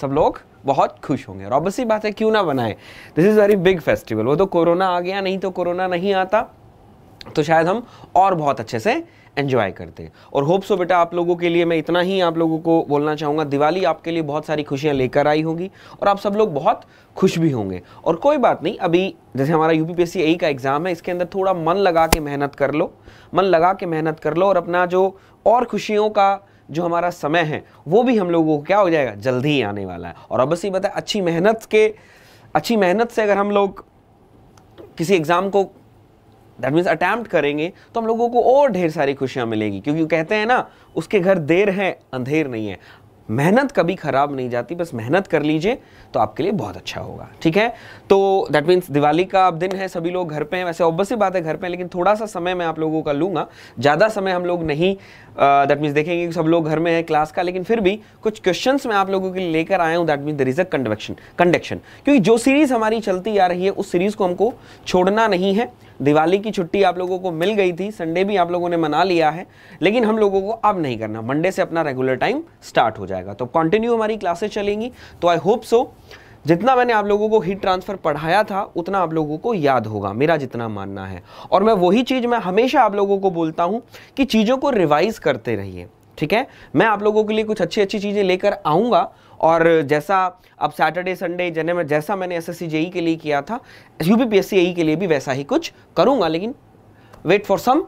सब लोग बहुत खुश होंगे और ऑब्वियसली बात है क्यों ना बनाए this is very big festival वो तो कोरोना आ गया नहीं तो कोरोना नहीं आता तो शायद हम और बहुत अच्छे से एंजॉय करते हैं और होप सो बेटा आप लोगों के लिए मैं इतना ही आप लोगों को बोलना चाहूँगा दिवाली आपके लिए बहुत सारी खुशियाँ लेकर आई होंगी और आप सब लोग बहुत खुश भी होंगे और कोई बात नहीं अभी जैसे हमारा यू पी ए का एग्ज़ाम है इसके अंदर थोड़ा मन लगा के मेहनत कर लो मन लगा के मेहनत कर लो और अपना जो और खुशियों का जो हमारा समय है वो भी हम लोगों को क्या हो जाएगा जल्दी ही आने वाला है और अब ही बताए अच्छी मेहनत के अच्छी मेहनत से अगर हम लोग किसी एग्ज़ाम को दैट मीन्स अटैम्प्ट करेंगे तो हम लोगों को और ढेर सारी खुशियाँ मिलेंगी क्योंकि कहते हैं ना उसके घर देर है अंधेर नहीं है मेहनत कभी ख़राब नहीं जाती बस मेहनत कर लीजिए तो आपके लिए बहुत अच्छा होगा ठीक है तो दैट मीन्स दिवाली का अब दिन है सभी लोग घर पे हैं वैसे ही बात है घर पे लेकिन थोड़ा सा समय मैं आप लोगों का लूंगा ज़्यादा समय हम लोग नहीं दैट मीन्स देखेंगे कि सब लोग घर में है क्लास का लेकिन फिर भी कुछ क्वेश्चन मैं आप लोगों के लिए लेकर आया हूँ that means there is a conduction conduction क्योंकि जो सीरीज़ हमारी चलती आ रही है उस सीरीज़ को हमको छोड़ना नहीं है दिवाली की छुट्टी आप लोगों को मिल गई थी संडे भी आप लोगों ने मना लिया है लेकिन हम लोगों को अब नहीं करना मंडे से अपना रेगुलर टाइम स्टार्ट हो जाएगा जाएगा तो कंटिन्यू हमारी क्लासेस चलेंगी तो आई होप सो जितना मैंने आप लोगों को हीट ट्रांसफ़र पढ़ाया था उतना आप लोगों को याद होगा मेरा जितना मानना है और मैं वही चीज़ मैं हमेशा आप लोगों को बोलता हूँ कि चीज़ों को रिवाइज करते रहिए ठीक है मैं आप लोगों के लिए कुछ अच्छी अच्छी चीज़ें लेकर आऊँगा और जैसा अब सैटरडे संडे जने में जैसा मैंने एस एस e के लिए किया था यू पी e e के लिए भी वैसा ही कुछ करूँगा लेकिन wait for some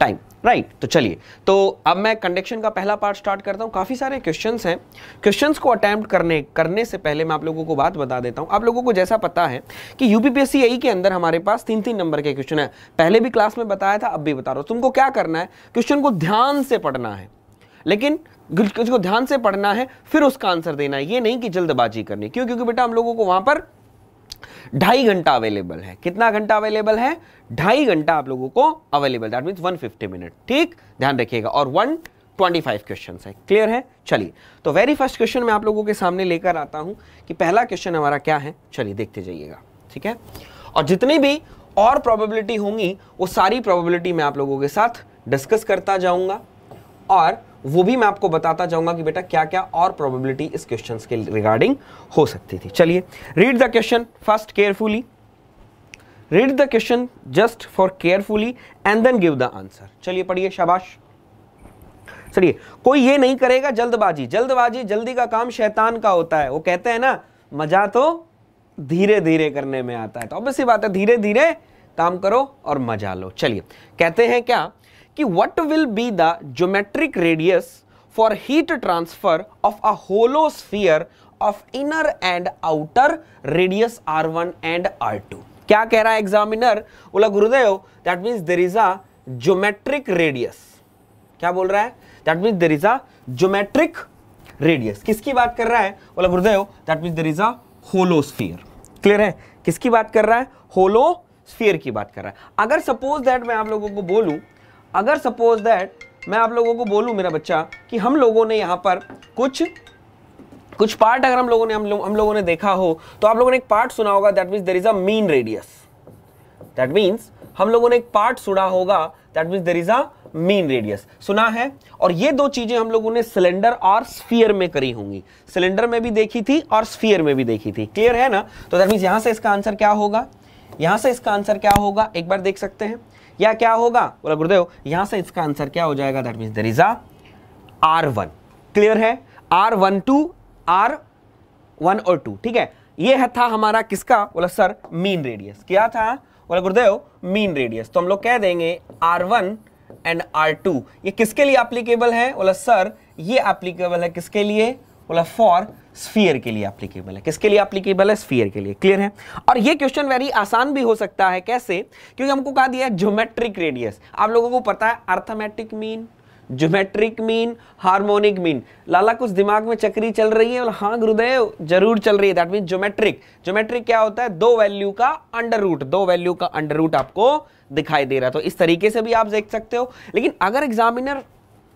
time right right, तो चलिए तो अब मैं कंडक्शन का पहला पार्ट स्टार्ट करता हूँ काफ़ी सारे क्वेश्चंस हैं क्वेश्चंस को अटैम्प्ट करने करने से पहले मैं आप लोगों को बात बता देता हूँ आप लोगों को जैसा पता है कि यू पी e के अंदर हमारे पास तीन तीन नंबर के क्वेश्चन है पहले भी क्लास में बताया था अब भी बता रहा हूँ तुमको क्या करना है क्वेश्चन को ध्यान से पढ़ना है लेकिन उसको ध्यान से पढ़ना है फिर उसका आंसर देना है ये नहीं कि जल्दबाजी करनी क्यों क्योंकि बेटा हम लोगों को वहाँ पर ढाई घंटा अवेलेबल है कितना घंटा अवेलेबल है ढाई घंटा आप लोगों को available that mean one fifty minute ठीक ध्यान रखिएगा और वन ट्वेंटी फाइव क्वेश्चन है क्लियर है चलिए तो वेरी फर्स्ट क्वेश्चन मैं आप लोगों के सामने लेकर आता हूं कि पहला क्वेश्चन हमारा क्या है चलिए देखते जाइएगा ठीक है और जितनी भी और प्रोबेबिलिटी होंगी वो सारी प्रोबेबिलिटी मैं आप लोगों के साथ डिस्कस करता जाऊंगा और वो भी मैं आपको बताता जाऊंगा कि बेटा क्या क्या और प्रोबेबिलिटी इस क्वेश्चन के रिगार्डिंग हो सकती थी चलिए read the question first carefully read the question just for carefully and then give the answer चलिए पढ़िए शाबाश चलिए कोई ये नहीं करेगा जल्दबाजी जल्दबाजी जल्दी का काम शैतान का होता है वो कहते हैं ना मजा तो धीरे धीरे करने में आता है तो ऑब्वियसली बात है धीरे धीरे काम करो और मजा लो चलिए कहते हैं क्या कि what will be the geometric radius for heat transfer of a hollow sphere of inner and outer radius R one and R two क्या कह रहा है एग्जामिनर बोला गुरुदेव that means there is a geometric radius क्या बोल रहा है that means there is a geometric radius किसकी बात कर रहा है बोला गुरुदेव that means there is a hollow sphere clear है किसकी बात कर रहा है होलो स्फीयर की बात कर रहा है अगर सपोज दैट मैं आप लोगों को बोलूं अगर सपोज दैट मैं आप लोगों को बोलूं मेरा बच्चा कि हम लोगों ने यहाँ पर कुछ कुछ पार्ट अगर हम लोगों ने हम, लो, हम लोगों ने देखा हो तो आप लोगों ने एक पार्ट सुना होगा that means there is a mean radius that means हम लोगों ने एक पार्ट सुना होगा that means there is a mean radius सुना है और ये दो चीजें हम लोगों ने सिलेंडर और स्फीयर में करी होंगी सिलेंडर में भी देखी थी और स्फीयर में भी देखी थी क्लियर है ना तो दैट मीन्स यहां से इसका आंसर क्या होगा यहां से इसका आंसर क्या होगा एक बार देख सकते हैं या क्या होगा बोला गुरुदेव यहां से इसका आंसर क्या हो जाएगा that mean there is R one clear है R one two R one और टू ठीक है ये है था हमारा किसका बोला सर मीन रेडियस क्या था बोला गुरुदेव मीन रेडियस तो हम लोग कह देंगे R one and R two ये किसके लिए एप्लीकेबल है बोला सर ये एप्लीकेबल है किसके लिए बोला फॉर स्फीयर के लिए एप्लीकेबल है किसके लिए एप्लीकेबल है स्फीयर के लिए क्लियर है और ये क्वेश्चन वेरी आसान भी हो सकता है कैसे क्योंकि हमको कहा दिया है ज्योमेट्रिक रेडियस आप लोगों को पता है arithmetic mean geometric mean harmonic mean लाला कुछ दिमाग में चक्री चल रही है और हाँ गुरुदेव जरूर चल रही है दैट मीन ज्योमेट्रिक ज्योमेट्रिक क्या होता है दो वैल्यू का अंडर रूट दो वैल्यू का अंडर रूट आपको दिखाई दे रहा है तो इस तरीके से भी आप देख सकते हो लेकिन अगर एग्जामिनर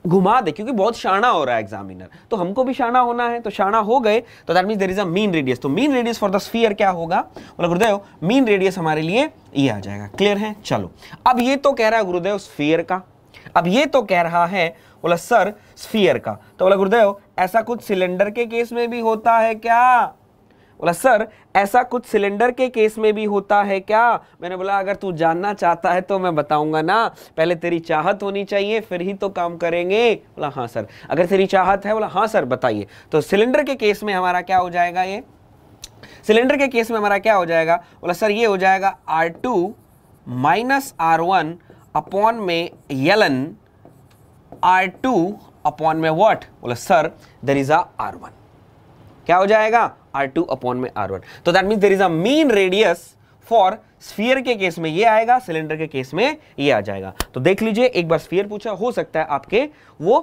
घुमा दे क्योंकि बहुत शाना हो रहा है एग्जामिनर तो हमको भी शाना होना है तो शाना हो गए तो that mean there is a mean radius तो mean radius for the sphere क्या होगा बोला गुरुदेव मीन रेडियस हमारे लिए ये आ जाएगा क्लियर है चलो अब ये तो कह रहा है गुरुदेव स्फीयर का अब ये तो कह रहा है बोला सर स्फीयर का तो बोला गुरुदेव ऐसा कुछ सिलेंडर के केस में भी होता है क्या बोला सर ऐसा कुछ सिलेंडर के केस में भी होता है क्या मैंने बोला अगर तू जानना चाहता है तो मैं बताऊंगा ना पहले तेरी चाहत होनी चाहिए फिर ही तो काम करेंगे बोला हाँ सर अगर तेरी चाहत है बोला हाँ सर बताइए तो सिलेंडर के केस में हमारा क्या हो जाएगा ये सिलेंडर के केस में हमारा क्या हो जाएगा बोला सर ये हो जाएगा R two minus R one upon में यलन आर टू अपॉन में वॉट बोला sir there is R one क्या हो जाएगा आर टू अपॉन में आर वन तो that mean there is an radius for sphere के केस में ये आएगा सिलेंडर के केस में ये आ जाएगा तो देख लीजिए एक बार स्फीयर पूछा हो सकता है आपके वो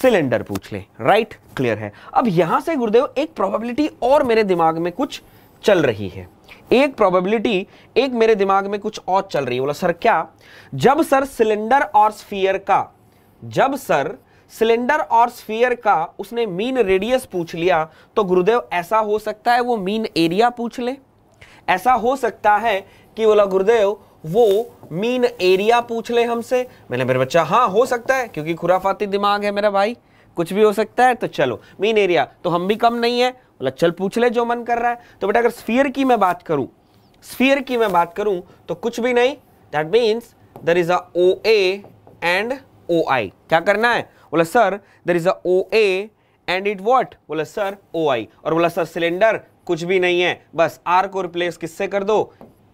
सिलेंडर पूछ ले राइट right, क्लियर है अब यहां से गुरुदेव एक प्रोबेबिलिटी और मेरे दिमाग में कुछ चल रही है एक प्रोबेबिलिटी एक मेरे दिमाग में कुछ और चल रही है बोला सर क्या जब सर सिलेंडर और स्फीयर का जब सर सिलेंडर और स्फीयर का उसने मीन रेडियस पूछ लिया तो गुरुदेव ऐसा हो सकता है वो मीन एरिया पूछ ले ऐसा हो सकता है कि बोला गुरुदेव वो मीन एरिया पूछ ले हमसे मैंने मेरे बच्चा हाँ हो सकता है क्योंकि खुराफाती दिमाग है मेरा भाई कुछ भी हो सकता है तो चलो मीन एरिया तो हम भी कम नहीं है बोला चल पूछ ले जो मन कर रहा है तो बेटा अगर स्फीयर की मैं बात करूं स्फीयर की मैं बात करूं तो कुछ भी नहीं that means there is a O A and O I क्या करना है बोला sir there is a and it what बोला सर ओ आई और बोला सर सिलेंडर कुछ भी नहीं है बस आर को रिप्लेस किससे कर दो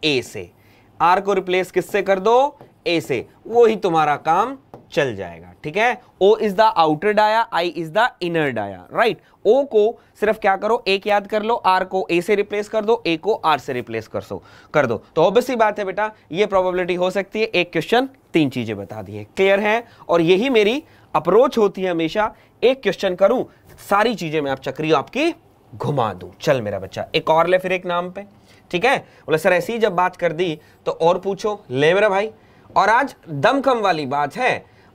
ए से आर को रिप्लेस किससे कर दो ए से वो ही तुम्हारा काम चल जाएगा ठीक है O is the outer dia I is the inner dia right O को सिर्फ क्या करो एक याद कर लो आर को ए से रिप्लेस कर दो ए को आर से रिप्लेस कर सो कर दो तो ऑब्वियसली बात है बेटा ये प्रोबेबिलिटी हो सकती है एक क्वेश्चन तीन चीजें बता दी है क्लियर है और यही मेरी अप्रोच होती है हमेशा एक क्वेश्चन करूं सारी चीजें मैं आप चक्री आपकी घुमा दूं चल मेरा बच्चा एक और ले फिर एक नाम पे ठीक है बोले सर ऐसी जब बात कर दी तो और पूछो ले मेरा भाई और आज दमखम वाली बात है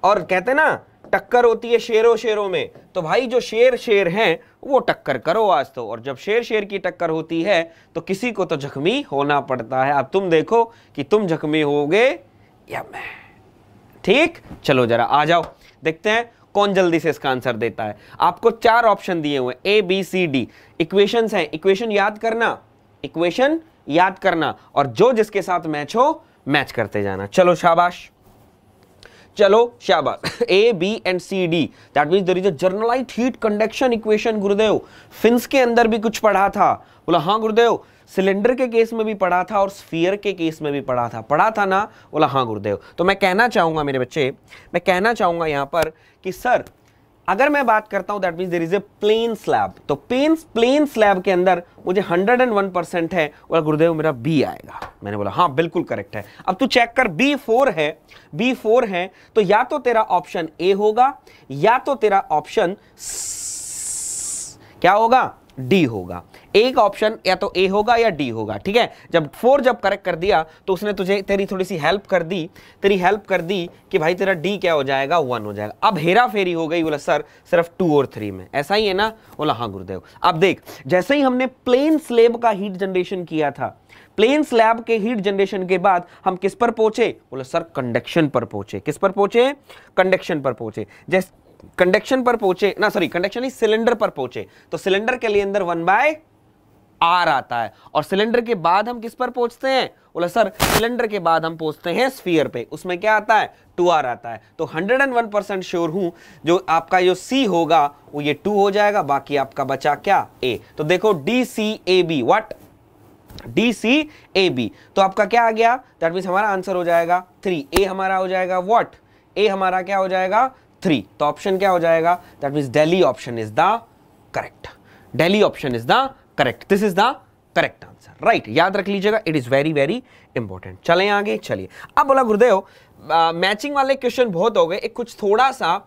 और कहते ना टक्कर होती है शेरों शेरों में तो भाई जो शेर शेर हैं वो टक्कर करो आज तो और जब शेर शेर की टक्कर होती है तो किसी को तो जख्मी होना पड़ता है अब तुम देखो कि तुम जख्मी होगे या मैं ठीक चलो जरा आ जाओ देखते हैं कौन जल्दी से इसका आंसर देता है आपको चार ऑप्शन दिए हुए A B C D equation है इक्वेशन याद करना इक्वेशन याद करना और जो जिसके साथ मैच हो मैच करते जाना चलो शाबाश चलो शाबाश A B and C D that mean there is a generalized heat conduction equation गुरुदेव फिंस के अंदर भी कुछ पढ़ा था बोला हाँ गुरुदेव सिलेंडर के केस में भी पढ़ा था और स्फीयर के केस में भी पढ़ा था पढ़ा था ना बोला हाँ गुरुदेव तो मैं कहना चाहूँगा मेरे बच्चे मैं कहना चाहूँगा यहाँ पर कि सर अगर मैं बात करता हूँ that means there is a plane slab तो प्लेन प्लेन स्लैब के अंदर मुझे 101 परसेंट है और गुरुदेव मेरा बी आएगा मैंने बोला हाँ बिल्कुल करेक्ट है अब तू चेक कर बी फोर है बी फोर है तो या तो तेरा ऑप्शन ए होगा या तो तेरा ऑप्शन क्या होगा डी होगा एक ऑप्शन या तो ए होगा या डी होगा ठीक है जब फोर जब करेक्ट कर दिया तो उसने तुझे तेरी थोड़ी सी हेल्प कर दी तेरी हेल्प कर दी कि भाई तेरा डी क्या हो जाएगा वन हो जाएगा अब हेरा फेरी हो गई बोला सर सिर्फ टू और थ्री में ऐसा ही है ना बोला हाँ गुरुदेव अब देख जैसे ही हमने प्लेन स्लेब का हीट जनरेशन किया था प्लेन स्लैब के हीट जनरेशन के बाद हम किस पर पहुंचे बोले सर कंडक्शन पर पहुंचे किस पर पहुंचे कंडक्शन पर पहुंचे जैसे कंडक्शन पर पहुंचे ना सॉरी कंडक्शन ही सिलेंडर पर पहुंचे तो सिलेंडर के लिए अंदर वन बाय आर आता है और सिलेंडर के बाद हम किस पर पहुंचते हैं बोला सर सिलेंडर के बाद हम पहुंचते हैं स्फीयर पे उसमें क्या आता है टू आर आता है तो 101 परसेंट श्योर हूं जो आपका जो सी होगा वो ये टू हो जाएगा बाकी आपका बचा क्या ए तो देखो D C A B what D C A B तो आपका क्या आ गया दैट मीन हमारा आंसर हो जाएगा थ्री ए हमारा हो जाएगा वॉट ए हमारा क्या हो जाएगा थ्री तो ऑप्शन क्या हो जाएगा that mean daily option is the correct daily option is the correct this is the correct answer right याद रख लीजिएगा it is very very important चले आगे चलिए अब बोला गुरुदेव मैचिंग वाले क्वेश्चन बहुत हो गए एक कुछ थोड़ा सा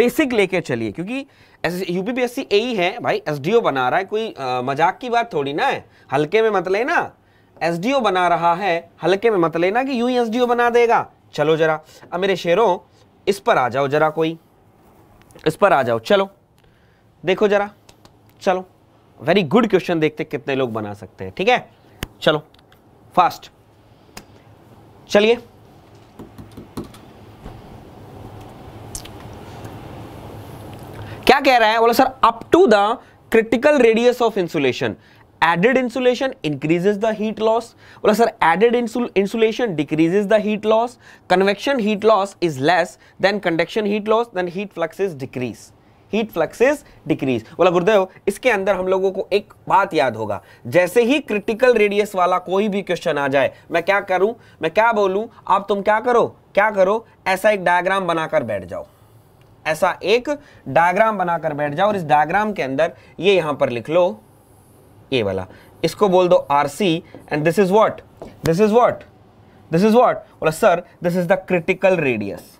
बेसिक लेके चलिए क्योंकि एस ए यही है भाई एसडीओ बना रहा है कोई मजाक की बात थोड़ी ना है हल्के में मत लेना एसडीओ बना रहा है हल्के में मत लेना कि यू ही एसडीओ बना देगा चलो जरा अब मेरे शेरों इस पर आ जाओ जरा कोई इस पर आ जाओ चलो देखो जरा चलो वेरी गुड क्वेश्चन देखते कितने लोग बना सकते हैं ठीक है चलो फास्ट चलिए क्या कह रहा है बोला sir up to the critical radius of insulation added insulation increases the heat loss बोला sir added insulation decreases the heat loss convection heat loss is less than conduction heat loss then heat flux is decrease heat flux is decrease बोला गुरुदेव इसके अंदर हम लोगों को एक बात याद होगा जैसे ही क्रिटिकल रेडियस वाला कोई भी क्वेश्चन आ जाए मैं क्या करूं मैं क्या बोलूं आप तुम क्या करो क्या करो ऐसा एक डायग्राम बनाकर बैठ जाओ ऐसा एक डायग्राम बनाकर बैठ जाओ और इस डायग्राम के अंदर ये यहां पर लिख लो ये वाला इसको बोल दो R C and this is what this is what this is what बोला sir this is the critical radius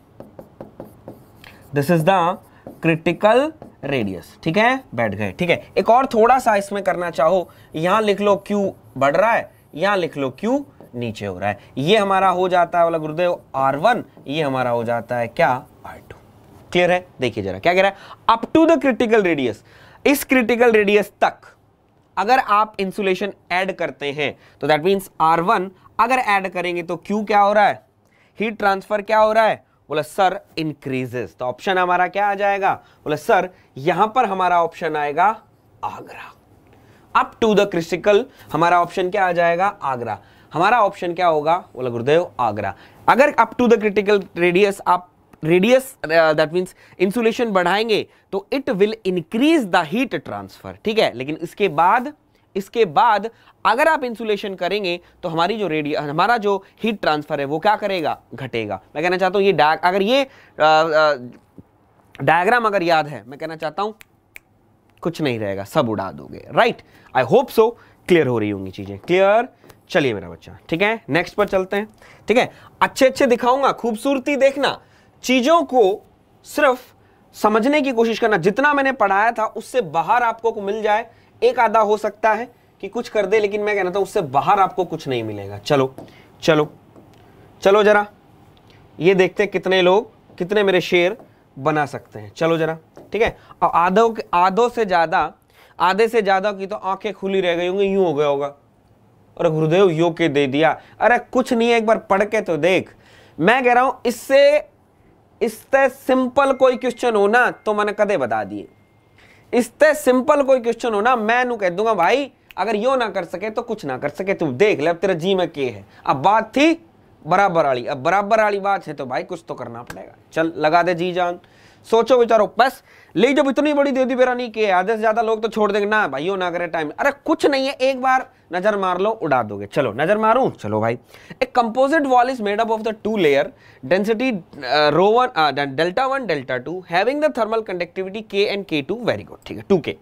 this is the critical radius ठीक है बैठ गए ठीक है एक और थोड़ा सा इसमें करना चाहो यहां लिख लो क्यू बढ़ रहा है यहां लिख लो क्यू नीचे हो रहा है ये हमारा हो जाता है वाला गुरुदेव आर वन ये हमारा हो जाता है क्या आर टू क्लियर है देखिए जरा क्या कह रहा है up to the critical radius इस क्रिटिकल रेडियस तक अगर आप इंसुलेशन ऐड करते हैं तो दैट मीन्स आर वन अगर ऐड करेंगे तो क्यू क्या हो रहा है हीट ट्रांसफर क्या हो रहा है बोला सर इंक्रीजेस तो ऑप्शन हमारा क्या आ जाएगा बोला सर यहां पर हमारा ऑप्शन आएगा आगरा अप टू द क्रिटिकल हमारा ऑप्शन क्या आ जाएगा आगरा हमारा ऑप्शन क्या होगा बोला गुरुदेव आगरा अगर up to the critical radius आप रेडियस दैट मीन्स इंसुलेशन बढ़ाएंगे तो it will increase the heat transfer ठीक है लेकिन इसके बाद इसके बाद अगर आप इंसुलेशन करेंगे तो हमारी जो रेडियो हमारा जो हीट ट्रांसफर है वो क्या करेगा घटेगा मैं कहना चाहता हूँ ये डाय अगर ये डायग्राम अगर याद है मैं कहना चाहता हूँ कुछ नहीं रहेगा सब उड़ा दोगे right I hope so clear हो रही होंगी चीज़ें क्लियर चलिए मेरा बच्चा ठीक है नेक्स्ट पर चलते हैं ठीक है अच्छे अच्छे दिखाऊंगा खूबसूरती देखना चीज़ों को सिर्फ समझने की कोशिश करना जितना मैंने पढ़ाया था उससे बाहर आपको को मिल जाए एक आधा हो सकता है कि कुछ कर दे लेकिन मैं कहना था उससे बाहर आपको कुछ नहीं मिलेगा चलो चलो चलो जरा ये देखते हैं कितने लोग कितने मेरे शेयर बना सकते हैं चलो जरा ठीक है और आधो आधो से ज़्यादा आधे से ज़्यादा की तो आंखें खुली रह गई होंगी यूं हो गया होगा और गुरुदेव यो के दे दिया अरे कुछ नहीं है एक बार पढ़ के तो देख मैं कह रहा हूं इससे इससे सिंपल कोई क्वेश्चन होना तो मैंने कदे बता दिए इससे सिंपल कोई क्वेश्चन हो ना मैं नू कह दूंगा भाई अगर यो ना कर सके तो कुछ ना कर सके तू देख ले अब तेरा जी में के है अब बात थी बराबर वाली अब बराबर वाली बात है तो भाई कुछ तो करना पड़ेगा चल लगा दे जी जान सोचो विचारो बस ले जब इतनी बड़ी दे दी बेरानी की आधे से ज्यादा लोग तो छोड़ देंगे ना भाई ना करे टाइम अरे कुछ नहीं है एक बार नजर मार लो उड़ा दोगे चलो नजर मारू चलो भाई एक composite wall is made up of the two layer density rho one delta one delta two having the thermal conductivity K and K two very good ठीक है टू के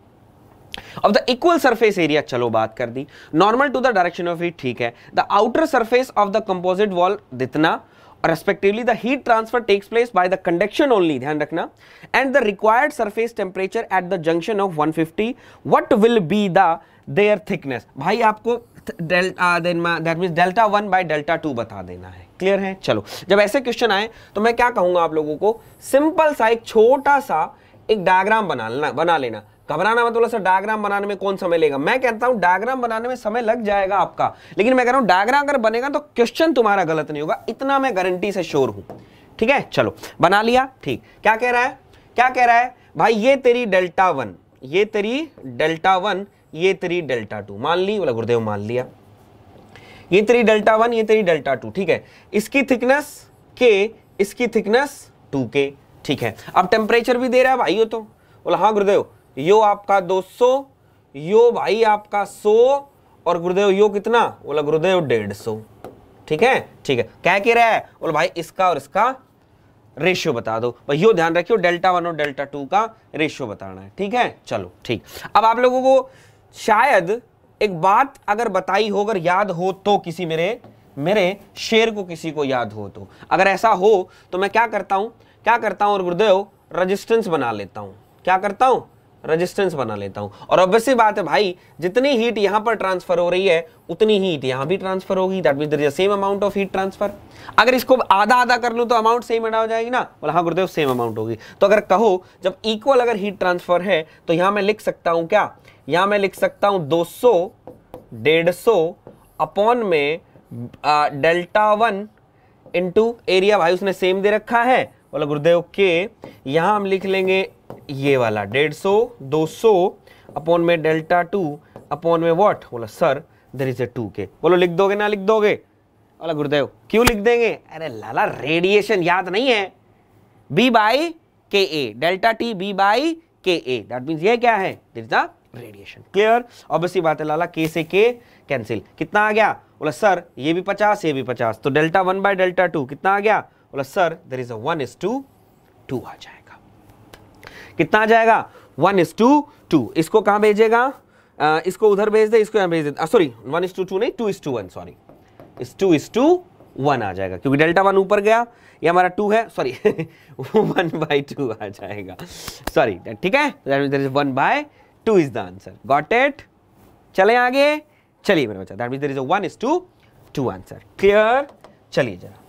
अब द इक्वल सरफेस एरिया चलो बात कर दी normal to the direction of heat ठीक है the outer surface of the composite wall जितना और respectively the heat transfer takes place by the conduction only ध्यान रखना and the required surface temperature at the junction of 150 what will be the their thickness भाई आपको delta one by delta two बता देना है clear है चलो जब ऐसे क्वेश्चन आए तो मैं क्या कहूंगा आप लोगों को सिंपल सा एक छोटा सा एक डायग्राम बना लेना बना लेना घबराना मतलब बोला सर डायग्राम बनाने में कौन समय लेगा मैं कहता हूं डायग्राम बनाने में समय लग जाएगा आपका लेकिन मैं कह रहा हूं डायग्राम अगर बनेगा तो क्वेश्चन तुम्हारा गलत नहीं होगा इतना मैं गारंटी से श्योर हूं ठीक है चलो बना लिया ठीक क्या कह रहा है क्या कह रहा है भाई ये तेरी डेल्टा वन ये तेरी डेल्टा वन ये तेरी डेल्टा टू मान ली बोला गुरुदेव मान लिया ये तेरी डेल्टा वन ये तेरी डेल्टा टू ठीक है इसकी थिकनेस के इसकी थिकनेस टू के ठीक है अब टेम्परेचर भी दे रहा है भाई हो तो बोला हाँ गुरुदेव यो आपका 200 यो भाई आपका 100 और गुरुदेव यो कितना बोला गुरुदेव डेढ़ सौ ठीक है ठीक है क्या कह रहा है बोला भाई इसका और इसका रेशियो बता दो भाई यो ध्यान रखियो डेल्टा वन और डेल्टा टू का रेशियो बताना है ठीक है चलो ठीक अब आप लोगों को शायद एक बात अगर बताई हो अगर याद हो तो किसी मेरे मेरे शेर को किसी को याद हो तो अगर ऐसा हो तो मैं क्या करता हूं क्या करता हूँ और गुरुदेव रजिस्टेंस बना लेता हूँ क्या करता हूँ रेजिस्टेंस बना लेता हूं और ऑब्वियसली बात है भाई जितनी हीट यहां पर ट्रांसफर हो रही है उतनी हीट यहां भी ट्रांसफर होगी that mean there is same amount of heat transfer अगर इसको आधा आधा कर लूं तो अमाउंट सेम अडा हो जाएगी ना बोला हाँ गुरुदेव सेम अमाउंट होगी तो अगर कहो जब इक्वल अगर हीट ट्रांसफर है तो यहां मैं लिख सकता हूं क्या यहां मैं लिख सकता हूं दो सौ डेढ़ सौ अपॉन में डेल्टा वन इंटू एरिया भाई उसने सेम दे रखा है बोला गुरुदेव के यहाँ हम लिख लेंगे ये वाला डेढ़ सौ दो सौ अपॉन में डेल्टा टू अपॉन में वॉट बोला sir there is A two K बोलो लिख दोगे ना लिख दोगे बोला गुरुदेव क्यों लिख देंगे अरे लाला रेडिएशन याद नहीं है B by K A delta T B by K A that means ये क्या है is the radiation clear obviously बात है लाला के से के कैंसिल कितना आ गया बोला सर ये भी पचास ये भी पचास तो delta one by delta two कितना आ गया बोला sir there is one is to two आ जाएगा कितना आ जाएगा वन इज टू टू इसको कहां भेजेगा Uh, इसको उधर भेज दे इसको यहाँ भेज दे sorry one is to two नहीं two is to one sorry इस टू इज टू वन आ जाएगा क्योंकि डेल्टा वन ऊपर गया ये हमारा टू है सॉरी वन बाई टू आ जाएगा सॉरी ठीक है one by two is the answer got it चले आगे चलिए मेरे बच्चा that mean there is one is to two answer clear चलिए जरा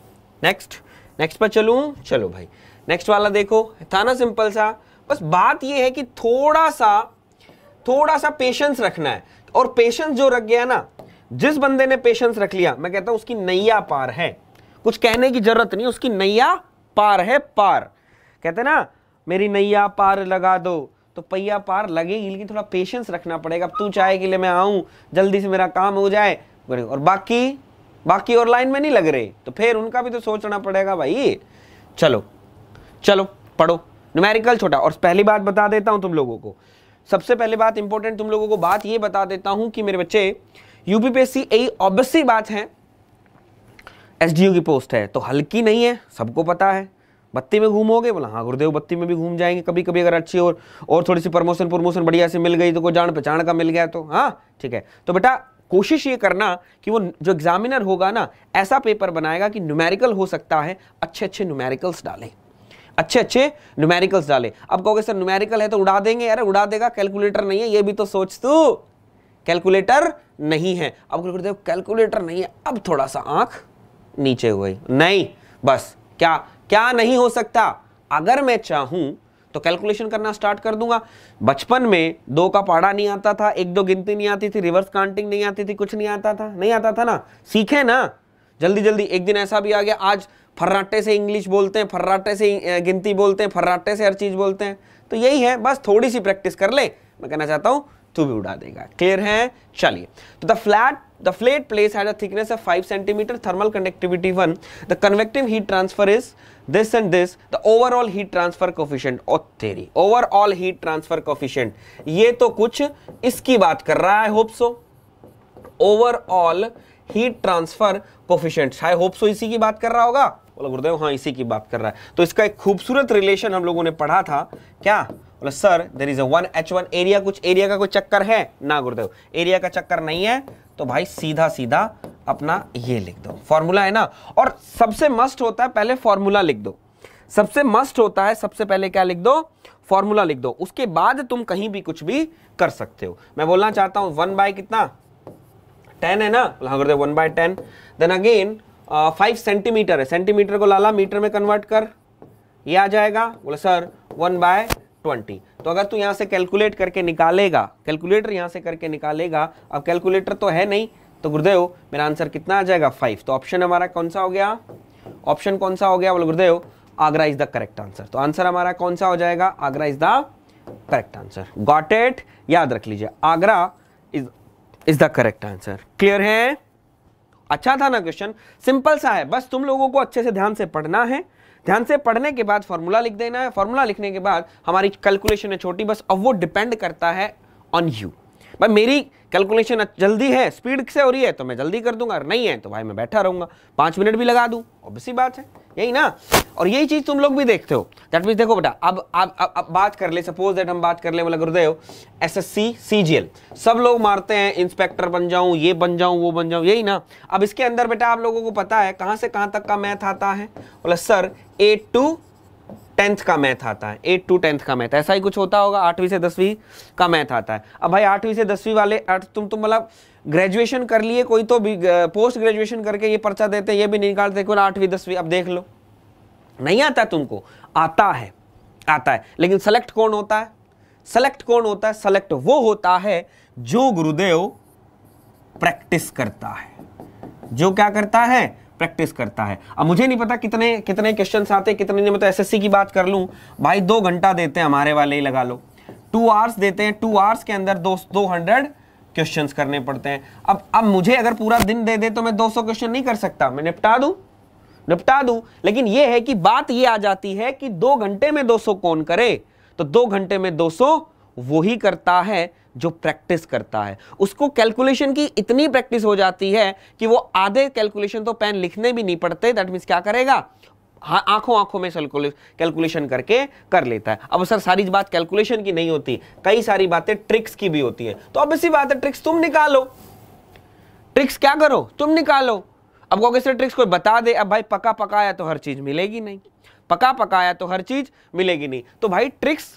नेक्स्ट नेक्स्ट पर चलू चलो भाई नेक्स्ट वाला देखो था ना सिंपल सा बस बात यह है कि थोड़ा सा थोड़ा सा पेशेंस रखना है और पेशेंस जो रख गया ना जिस बंदे ने पेशेंस रख लिया मैं कहता हूं उसकी नैया पार है कुछ कहने की जरूरत नहीं उसकी नैया पार है पार कहते ना मेरी नैया पार लगा दो तो पहिया पार लगेगी लेकिन थोड़ा पेशेंस रखना पड़ेगा अब तू चाहे के लिए मैं आऊं जल्दी से मेरा काम हो जाए और बाकी बाकी और लाइन में नहीं लग रहे तो फिर उनका भी तो सोचना पड़ेगा भाई चलो चलो पढ़ो न्यूमेरिकल छोटा और पहली बात बता देता हूं तुम लोगों को सबसे पहले बात इंपॉर्टेंट तुम लोगों को बात ये बता देता हूं कि मेरे बच्चे यूपीपीएससी यही ऑब्वियसली बात है एस की पोस्ट है तो हल्की नहीं है सबको पता है बत्ती में घूमोगे बोला हाँ गुरुदेव बत्ती में भी घूम जाएंगे कभी कभी अगर अच्छी और और थोड़ी सी प्रमोशन प्रमोशन बढ़िया से मिल गई तो कोई जान पहचान का मिल गया तो हाँ ठीक है तो बेटा कोशिश ये करना कि वो जो एग्जामिनर होगा ना ऐसा पेपर बनाएगा कि न्यूमेरिकल हो सकता है अच्छे अच्छे न्यूमेरिकल्स डालें अच्छे अच्छे न्यूमेरिकल्स डालें अब कहोगे सर न्यूमेरिकल है तो उड़ा देंगे अरे उड़ा देगा कैलकुलेटर नहीं है ये भी तो सोच तू कैलकुलेटर नहीं है अब देखो कैलकुलेटर नहीं है अब थोड़ा सा आंख नीचे हो गई नहीं बस क्या क्या नहीं हो सकता अगर मैं चाहूं तो कैलकुलेशन करना स्टार्ट कर दूंगा बचपन में दो का पाड़ा नहीं आता था एक दो गिनती नहीं आती थी रिवर्स काउंटिंग नहीं आती थी कुछ नहीं आता था नहीं आता था ना सीखे ना जल्दी जल्दी एक दिन ऐसा भी आ गया आज फर्राटे से इंग्लिश बोलते हैं फर्राटे से गिनती बोलते हैं फर्राटे से हर चीज़ बोलते हैं तो यही है बस थोड़ी सी प्रैक्टिस कर ले मैं कहना चाहता हूं तू भी उड़ा देगा क्लियर है चलिए तो the flat the flat place है thickness of five centimetre thermal conductivity one the convective heat transfer is this and this the overall heat transfer coefficient or theory overall heat transfer coefficient ये तो कुछ इसकी बात कर रहा है hope so overall heat transfer coefficient I hope so इसी की बात कर रहा होगा बोला गुरुदेव हाँ इसी की बात कर रहा है तो इसका एक खूबसूरत रिलेशन हम लोगों ने पढ़ा था क्या बोला sir there is one H one area कुछ एरिया का कोई चक्कर है ना गुरुदेव एरिया का चक्कर नहीं है तो भाई सीधा सीधा अपना ये लिख दो फॉर्मूला है ना और सबसे मस्ट होता है पहले फॉर्मूला लिख दो सबसे मस्ट होता है सबसे पहले क्या लिख दो फॉर्मूला लिख दो उसके बाद तुम कहीं भी कुछ भी कर सकते हो मैं बोलना चाहता हूं वन बाय कितना टेन है ना अगर हाँ, one by ten then again five centimetre है सेंटीमीटर को लाला मीटर में कन्वर्ट कर ये आ जाएगा बोला सर वन बाय ट्वेंटी तो अगर तू यहां से कैलकुलेट करके निकालेगा कैलकुलेटर यहां से करके निकालेगा अब कैलकुलेटर तो है नहीं तो गुरुदेव मेरा आंसर कितना आ जाएगा फाइव तो ऑप्शन हमारा कौन सा हो गया ऑप्शन कौन सा हो गया बोले गुरुदेव Agra is the correct answer तो आंसर हमारा कौन सा हो जाएगा Agra is the correct answer got it याद रख लीजिए आगरा is is the correct answer clear है अच्छा था ना क्वेश्चन सिंपल सा है बस तुम लोगों को अच्छे से ध्यान से पढ़ना है ध्यान से पढ़ने के बाद फॉर्मूला लिख देना है फॉर्मूला लिखने के बाद हमारी कैलकुलेशन है छोटी बस अब वो डिपेंड करता है ऑन यू भाई मेरी कैलकुलेशन जल्दी है स्पीड से हो रही है तो मैं जल्दी कर दूंगा नहीं है तो भाई मैं बैठा रहूंगा पाँच मिनट भी लगा दूँ ऑब्वियसली बात है यही ना और यही चीज़ तुम लोग भी देखते हो दैट मीन देखो बेटा अब अब अब, बात कर ले सपोज दैट हम बात कर ले बोला गुरुदेव S S C C G L सब लोग मारते हैं इंस्पेक्टर बन जाऊँ ये बन जाऊँ वो बन जाऊँ यही ना अब इसके अंदर बेटा आप लोगों को पता है कहाँ से कहाँ तक का मैथ आता है बोला सर ए टू टेंथ का मैथ आता है एट टू टेंथ का मैथ ऐसा ही कुछ होता होगा आठवीं से दसवीं का मैथ आता है अब भाई आठवीं से दसवीं वाले तुम तुम मतलब ग्रेजुएशन कर लिए कोई तो भी पोस्ट ग्रेजुएशन करके ये पर्चा देते ये भी निकालते कोई आठवीं दसवीं अब देख लो नहीं आता तुमको आता है आता है लेकिन सेलेक्ट कौन होता है सेलेक्ट कौन होता है सेलेक्ट वो होता है जो गुरुदेव प्रैक्टिस करता है जो क्या करता है प्रैक्टिस करता है अब मुझे नहीं पता कितने कितने क्वेश्चन आते हैं कितने नहीं तो एस की बात कर लूँ भाई दो घंटा देते हैं हमारे वाले ही लगा लो टू आवर्स देते हैं टू आवर्स के अंदर दो दो हंड्रेड क्वेश्चन करने पड़ते हैं अब अब मुझे अगर पूरा दिन दे दे तो मैं 200 क्वेश्चन नहीं कर सकता मैं निपटा दूं निपटा दूं लेकिन ये है कि बात ये आ जाती है कि दो घंटे में 200 कौन करे तो दो घंटे में 200 वो ही करता है जो प्रैक्टिस करता है उसको कैलकुलेशन की इतनी प्रैक्टिस हो जाती है कि वो आधे कैलकुलेशन तो पेन लिखने भी नहीं पड़ते दैट मीन्स क्या करेगा हाँ, आंखों आंखों में कैलकुलेशन करके कर लेता है अब सर सारी बात कैलकुलेशन की नहीं होती कई सारी बातें ट्रिक्स की भी होती है तो अब इसी बात है ट्रिक्स तुम निकालो ट्रिक्स क्या करो तुम निकालो अब कहोगे सर ट्रिक्स कोई बता दे अब भाई पका पकाया तो हर चीज मिलेगी नहीं पका पकाया तो हर चीज मिलेगी नहीं तो भाई ट्रिक्स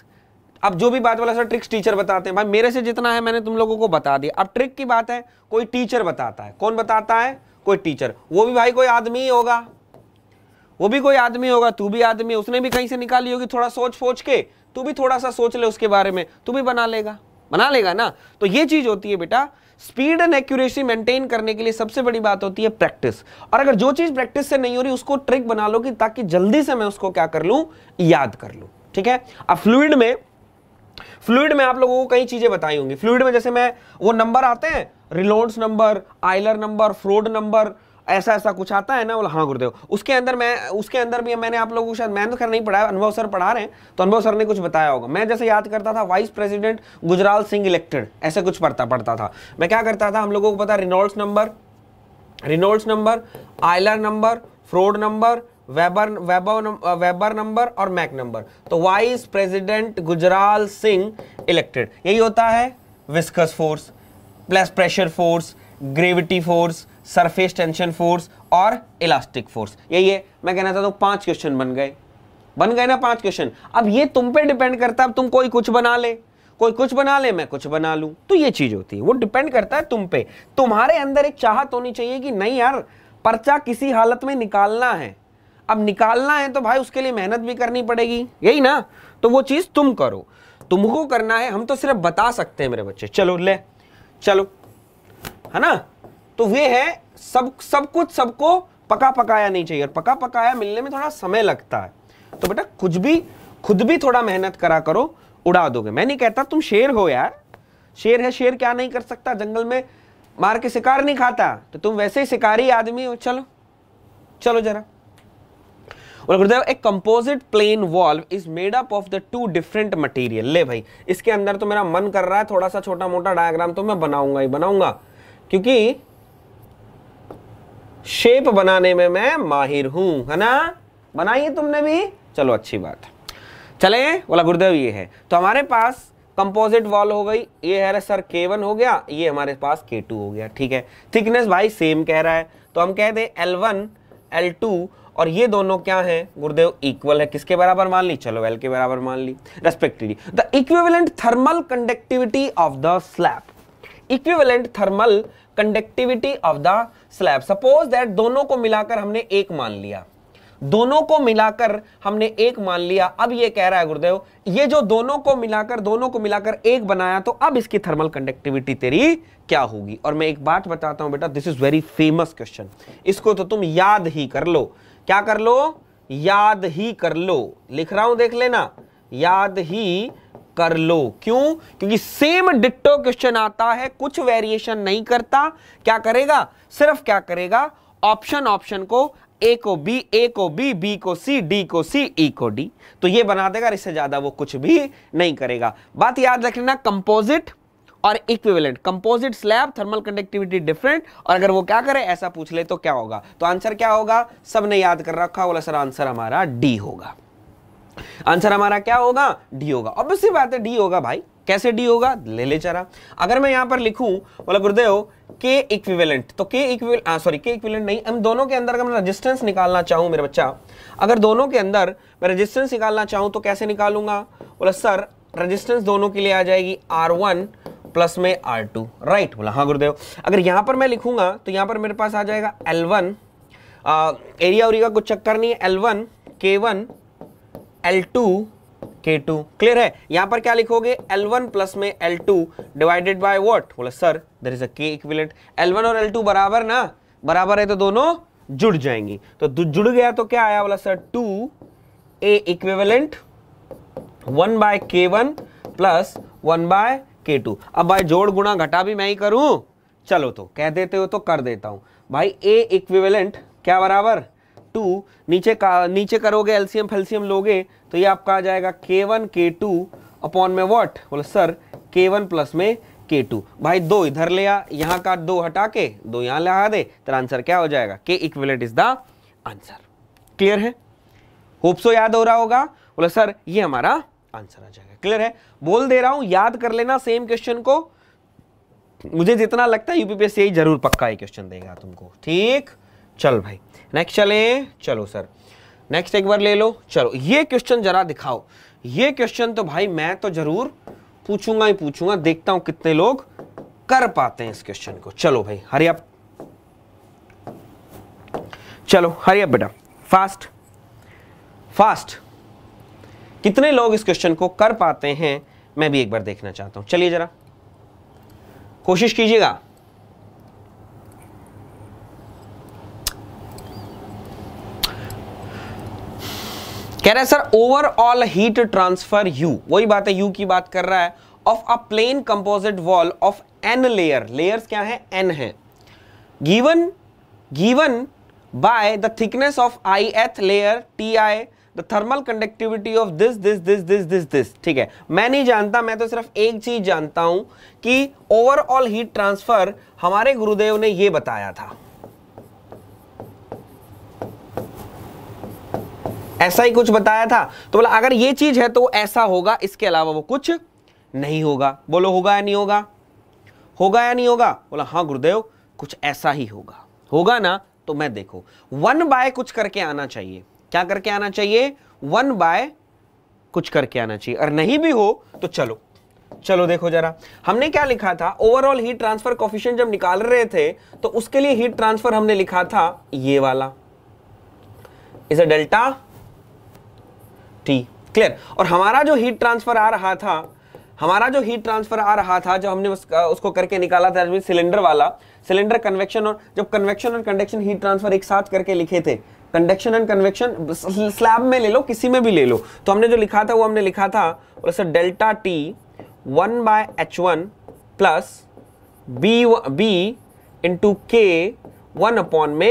अब जो भी बात वाला सर ट्रिक्स टीचर बताते हैं भाई मेरे से जितना है मैंने तुम लोगों को बता दिया अब ट्रिक की बात है कोई टीचर बताता है कौन बताता है कोई टीचर वो भी भाई कोई आदमी ही होगा वो भी कोई आदमी होगा तू भी आदमी उसने भी कहीं से निकाली होगी थोड़ा सोच फोच के तू भी थोड़ा सा सोच ले उसके बारे में तू भी बना लेगा बना लेगा ना तो ये चीज होती है बेटा स्पीड एंड एक्यूरेसी मेंटेन करने के लिए सबसे बड़ी बात होती है प्रैक्टिस और अगर जो चीज प्रैक्टिस से नहीं हो रही उसको ट्रिक बना लो कि ताकि जल्दी से मैं उसको क्या कर लू याद कर लू ठीक है अब फ्लूड में फ्लूड में आप लोगों को कई चीजें बताई होंगी फ्लूड में जैसे मैं वो नंबर आते हैं Reynolds number Euler number Froude number ऐसा ऐसा कुछ आता है ना बोला हाँ गुरुदेव उसके अंदर मैं उसके अंदर भी मैंने आप लोगों को शायद मैंने तो खैर नहीं पढ़ाया अनुभव सर पढ़ा रहे हैं तो अनुभव सर ने कुछ बताया होगा मैं जैसे याद करता था vice president Gujral Singh elected ऐसे कुछ पढ़ता पढ़ता था मैं क्या करता था हम लोगों को पता Reynolds number Reynolds number Euler number Froude number Weber Weber Weber number और मैक नंबर तो vice president Gujral Singh elected यही होता है viscous force plus pressure force gravity force surface tension force और इलास्टिक फोर्स यही है मैं कहना चाहता हूँ पांच क्वेश्चन बन गए बन गए ना पांच क्वेश्चन अब ये तुम पे डिपेंड करता है अब तुम कोई कुछ बना ले कोई कुछ बना ले मैं कुछ बना लूं तो ये चीज होती है वो डिपेंड करता है तुम पे तुम्हारे अंदर एक चाहत होनी चाहिए कि नहीं यार पर्चा किसी हालत में निकालना है अब निकालना है तो भाई उसके लिए मेहनत भी करनी पड़ेगी यही ना तो वो चीज़ तुम करो तुमको करना है हम तो सिर्फ बता सकते हैं मेरे बच्चे चलो ले चलो है ना तो वे है सब सब कुछ सबको पका पकाया नहीं चाहिए और पका पकाया मिलने में थोड़ा समय लगता है तो बेटा कुछ भी खुद भी थोड़ा मेहनत करा करो उड़ा दोगे मैं नहीं कहता तुम शेर हो यार शेर है शेर क्या नहीं कर सकता जंगल में मार के शिकार नहीं खाता तो तुम वैसे ही शिकारी आदमी हो चलो चलो जरा और गुरुदेव एक composite plane wall is made up of the two different material ले भाई इसके अंदर तो मेरा मन कर रहा है थोड़ा सा छोटा मोटा डायग्राम तो मैं बनाऊंगा ही बनाऊंगा क्योंकि शेप बनाने में मैं माहिर हूं है ना बनाइए तुमने भी चलो अच्छी बात चले बोला गुरुदेव ये है तो हमारे पास कंपोजिट वॉल हो गई ये है सर के वन हो गया ये हमारे पास के टू हो गया ठीक है थिकनेस भाई सेम कह रहा है तो हम कह दें एल वन एल टू और ये दोनों क्या है गुरुदेव इक्वल है किसके बराबर मान ली चलो एल के बराबर मान ली respectively the equivalent thermal conductivity of the slab equivalent thermal conductivity of the slab suppose that दोनों को मिलाकर हमने एक मान लिया दोनों को मिलाकर हमने एक मान लिया अब ये कह रहा है गुरुदेव ये जो दोनों को मिलाकर दोनों को मिलाकर एक बनाया तो अब इसकी थर्मल कंडक्टिविटी तेरी क्या होगी और मैं एक बात बताता हूं बेटा this is very famous question इसको तो तुम याद ही कर लो क्या कर लो याद ही कर लो लिख रहा हूं देख लेना याद ही कर लो क्यों क्योंकि सेम डिट्टो क्वेश्चन आता है कुछ वेरिएशन नहीं करता क्या करेगा सिर्फ क्या करेगा ऑप्शन ऑप्शन को ए को बी ए को बी बी को सी डी को सी ई e को डी तो ये बना देगा इससे ज्यादा वो कुछ भी नहीं करेगा बात याद रख लेना कंपोजिट और equivalent composite slab thermal conductivity different और अगर वो क्या करे ऐसा पूछ ले तो क्या होगा तो आंसर क्या होगा सबने याद कर रखा बोला सर आंसर हमारा डी होगा आंसर हमारा क्या होगा डी होगा ऑब्वियसली बात है डी होगा भाई कैसे डी होगा ले ले चरा अगर मैं यहां पर लिखूं बोला गुरुदेव के इक्विवेलेंट तो के इक्विवेल सॉरी के इक्विवेलेंट नहीं हम दोनों के अंदर अगर मैं रेजिस्टेंस निकालना चाहूं मेरे बच्चा अगर दोनों के अंदर मैं रेजिस्टेंस निकालना चाहूं तो कैसे निकालूंगा बोला सर रेजिस्टेंस दोनों के लिए आ जाएगी आर वन प्लस में आर टू राइट बोला हाँ गुरुदेव अगर यहां पर मैं लिखूंगा तो यहां पर मेरे पास आ जाएगा एल वन एरिया और कुछ चक्कर नहीं है L one K one L two K two clear है यहां पर क्या लिखोगे एल वन प्लस में L two divided by what बोला sir there is a L one और एल टू बराबर ना बराबर है तो दोनों जुड़ जाएंगी तो जुड़ गया तो क्या आया बोला sir to a equivalent one by K one plus one by K two अब भाई जोड़ गुणा घटा भी मैं ही करूं चलो तो कह देते हो तो कर देता हूं भाई ए इक्विवेलेंट क्या बराबर टू नीचे का नीचे करोगे एल्सियम फेल्सियम लोगे तो ये आपका आ जाएगा K one K two upon में वॉट बोले सर के वन प्लस में के टू भाई दो इधर ले आ यहाँ का दो हटा के दो यहाँ लगा दे तो आंसर क्या हो जाएगा K equivalent is the answer clear है होप्सो याद हो रहा होगा बोले सर ये हमारा आंसर आ जाएगा क्लियर है बोल दे रहा हूं याद कर लेना सेम क्वेश्चन को मुझे जितना लगता है यूपीपीएससी जरूर पक्का ये क्वेश्चन देगा तुमको ठीक चल भाई नेक्स्ट चले चलो सर नेक्स्ट एक बार ले लो चलो ये क्वेश्चन जरा दिखाओ ये क्वेश्चन तो भाई मैं तो जरूर पूछूंगा ही पूछूंगा देखता हूं कितने लोग कर पाते हैं इस क्वेश्चन को चलो भाई हरी चलो हरी बेटा फास्ट फास्ट कितने लोग इस क्वेश्चन को कर पाते हैं मैं भी एक बार देखना चाहता हूं चलिए ज़रा कोशिश कीजिएगा कह रहा है sir overall heat transfer U वही बात है यू की बात कर रहा है of a plane composite wall of n layer layers क्या है एन है given given by the thickness of I th layer T I the thermal conductivity of this this this this this this ठीक है मैं नहीं जानता मैं तो सिर्फ एक चीज जानता हूं कि ओवरऑल हीट ट्रांसफर हमारे गुरुदेव ने यह बताया था ऐसा ही कुछ बताया था तो बोला अगर ये चीज है तो ऐसा होगा इसके अलावा वो कुछ नहीं होगा बोलो होगा या नहीं होगा होगा या नहीं होगा बोला हाँ गुरुदेव कुछ ऐसा ही होगा होगा ना तो मैं देखो वन बाय कुछ करके आना चाहिए क्या करके आना चाहिए वन बाय कुछ करके आना चाहिए और नहीं भी हो तो चलो चलो देखो जरा हमने क्या लिखा था ओवरऑल हीट ट्रांसफर कॉफिशियंट जब निकाल रहे थे तो उसके लिए हीट ट्रांसफर हमने लिखा था ये वाला is a delta T clear और हमारा जो हीट ट्रांसफर आ रहा था हमारा जो हीट ट्रांसफर आ रहा था जो हमने उस, उसको करके निकाला था सिलेंडर वाला सिलेंडर कन्वेक्शन और जब कन्वेक्शन और कंडक्शन हीट ट्रांसफर एक साथ करके लिखे थे कंडक्शन एंड कन्वेक्शन स्लैब में ले लो किसी में भी ले लो तो हमने जो लिखा था वो हमने लिखा था sir delta T one by H one plus B B into K one upon में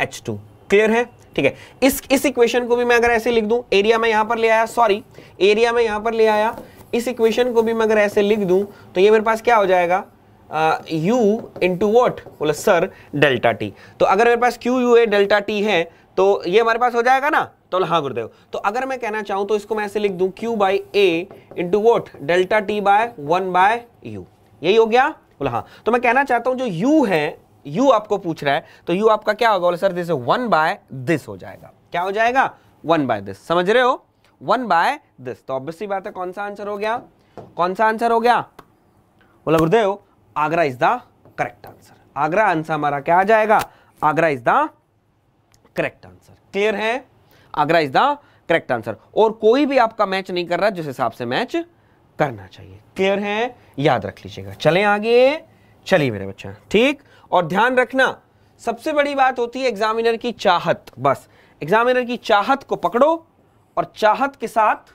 एच टू क्लियर है ठीक है इस इस इक्वेशन को भी मैं अगर ऐसे लिख दूं एरिया में यहां पर ले आया सॉरी एरिया में यहां पर ले आया इस इक्वेशन को भी मैं अगर ऐसे लिख दूं तो ये मेरे पास क्या हो जाएगा यू इंटू वॉट बोला सर डेल्टा टी तो अगर मेरे पास Q U A delta T है तो ये हमारे पास हो जाएगा ना तो हाँ गुरुदेव तो अगर मैं कहना चाहूं तो इसको मैं ऐसे लिख दू Q by A into what delta T by one by U यही हो गया बोले हाँ तो मैं कहना चाहता हूं जो यू है यू आपको पूछ रहा है तो यू आपका क्या होगा बोले sir this one by this हो जाएगा क्या हो जाएगा वन बाय दिस समझ रहे हो वन बाय दिस तो ऑब्वियसली बात है कौन सा आंसर हो गया कौन सा आंसर हो गया बोला गुरुदेव Agra is the correct answer Agra answer हमारा क्या आ जाएगा Agra is the correct answer clear है Agra is the correct answer और कोई भी आपका मैच नहीं कर रहा जिस हिसाब से मैच करना चाहिए क्लियर है याद रख लीजिएगा चलें आगे चलिए मेरे बच्चा ठीक और ध्यान रखना सबसे बड़ी बात होती है एग्जामिनर की चाहत बस एग्जामिनर की चाहत को पकड़ो और चाहत के साथ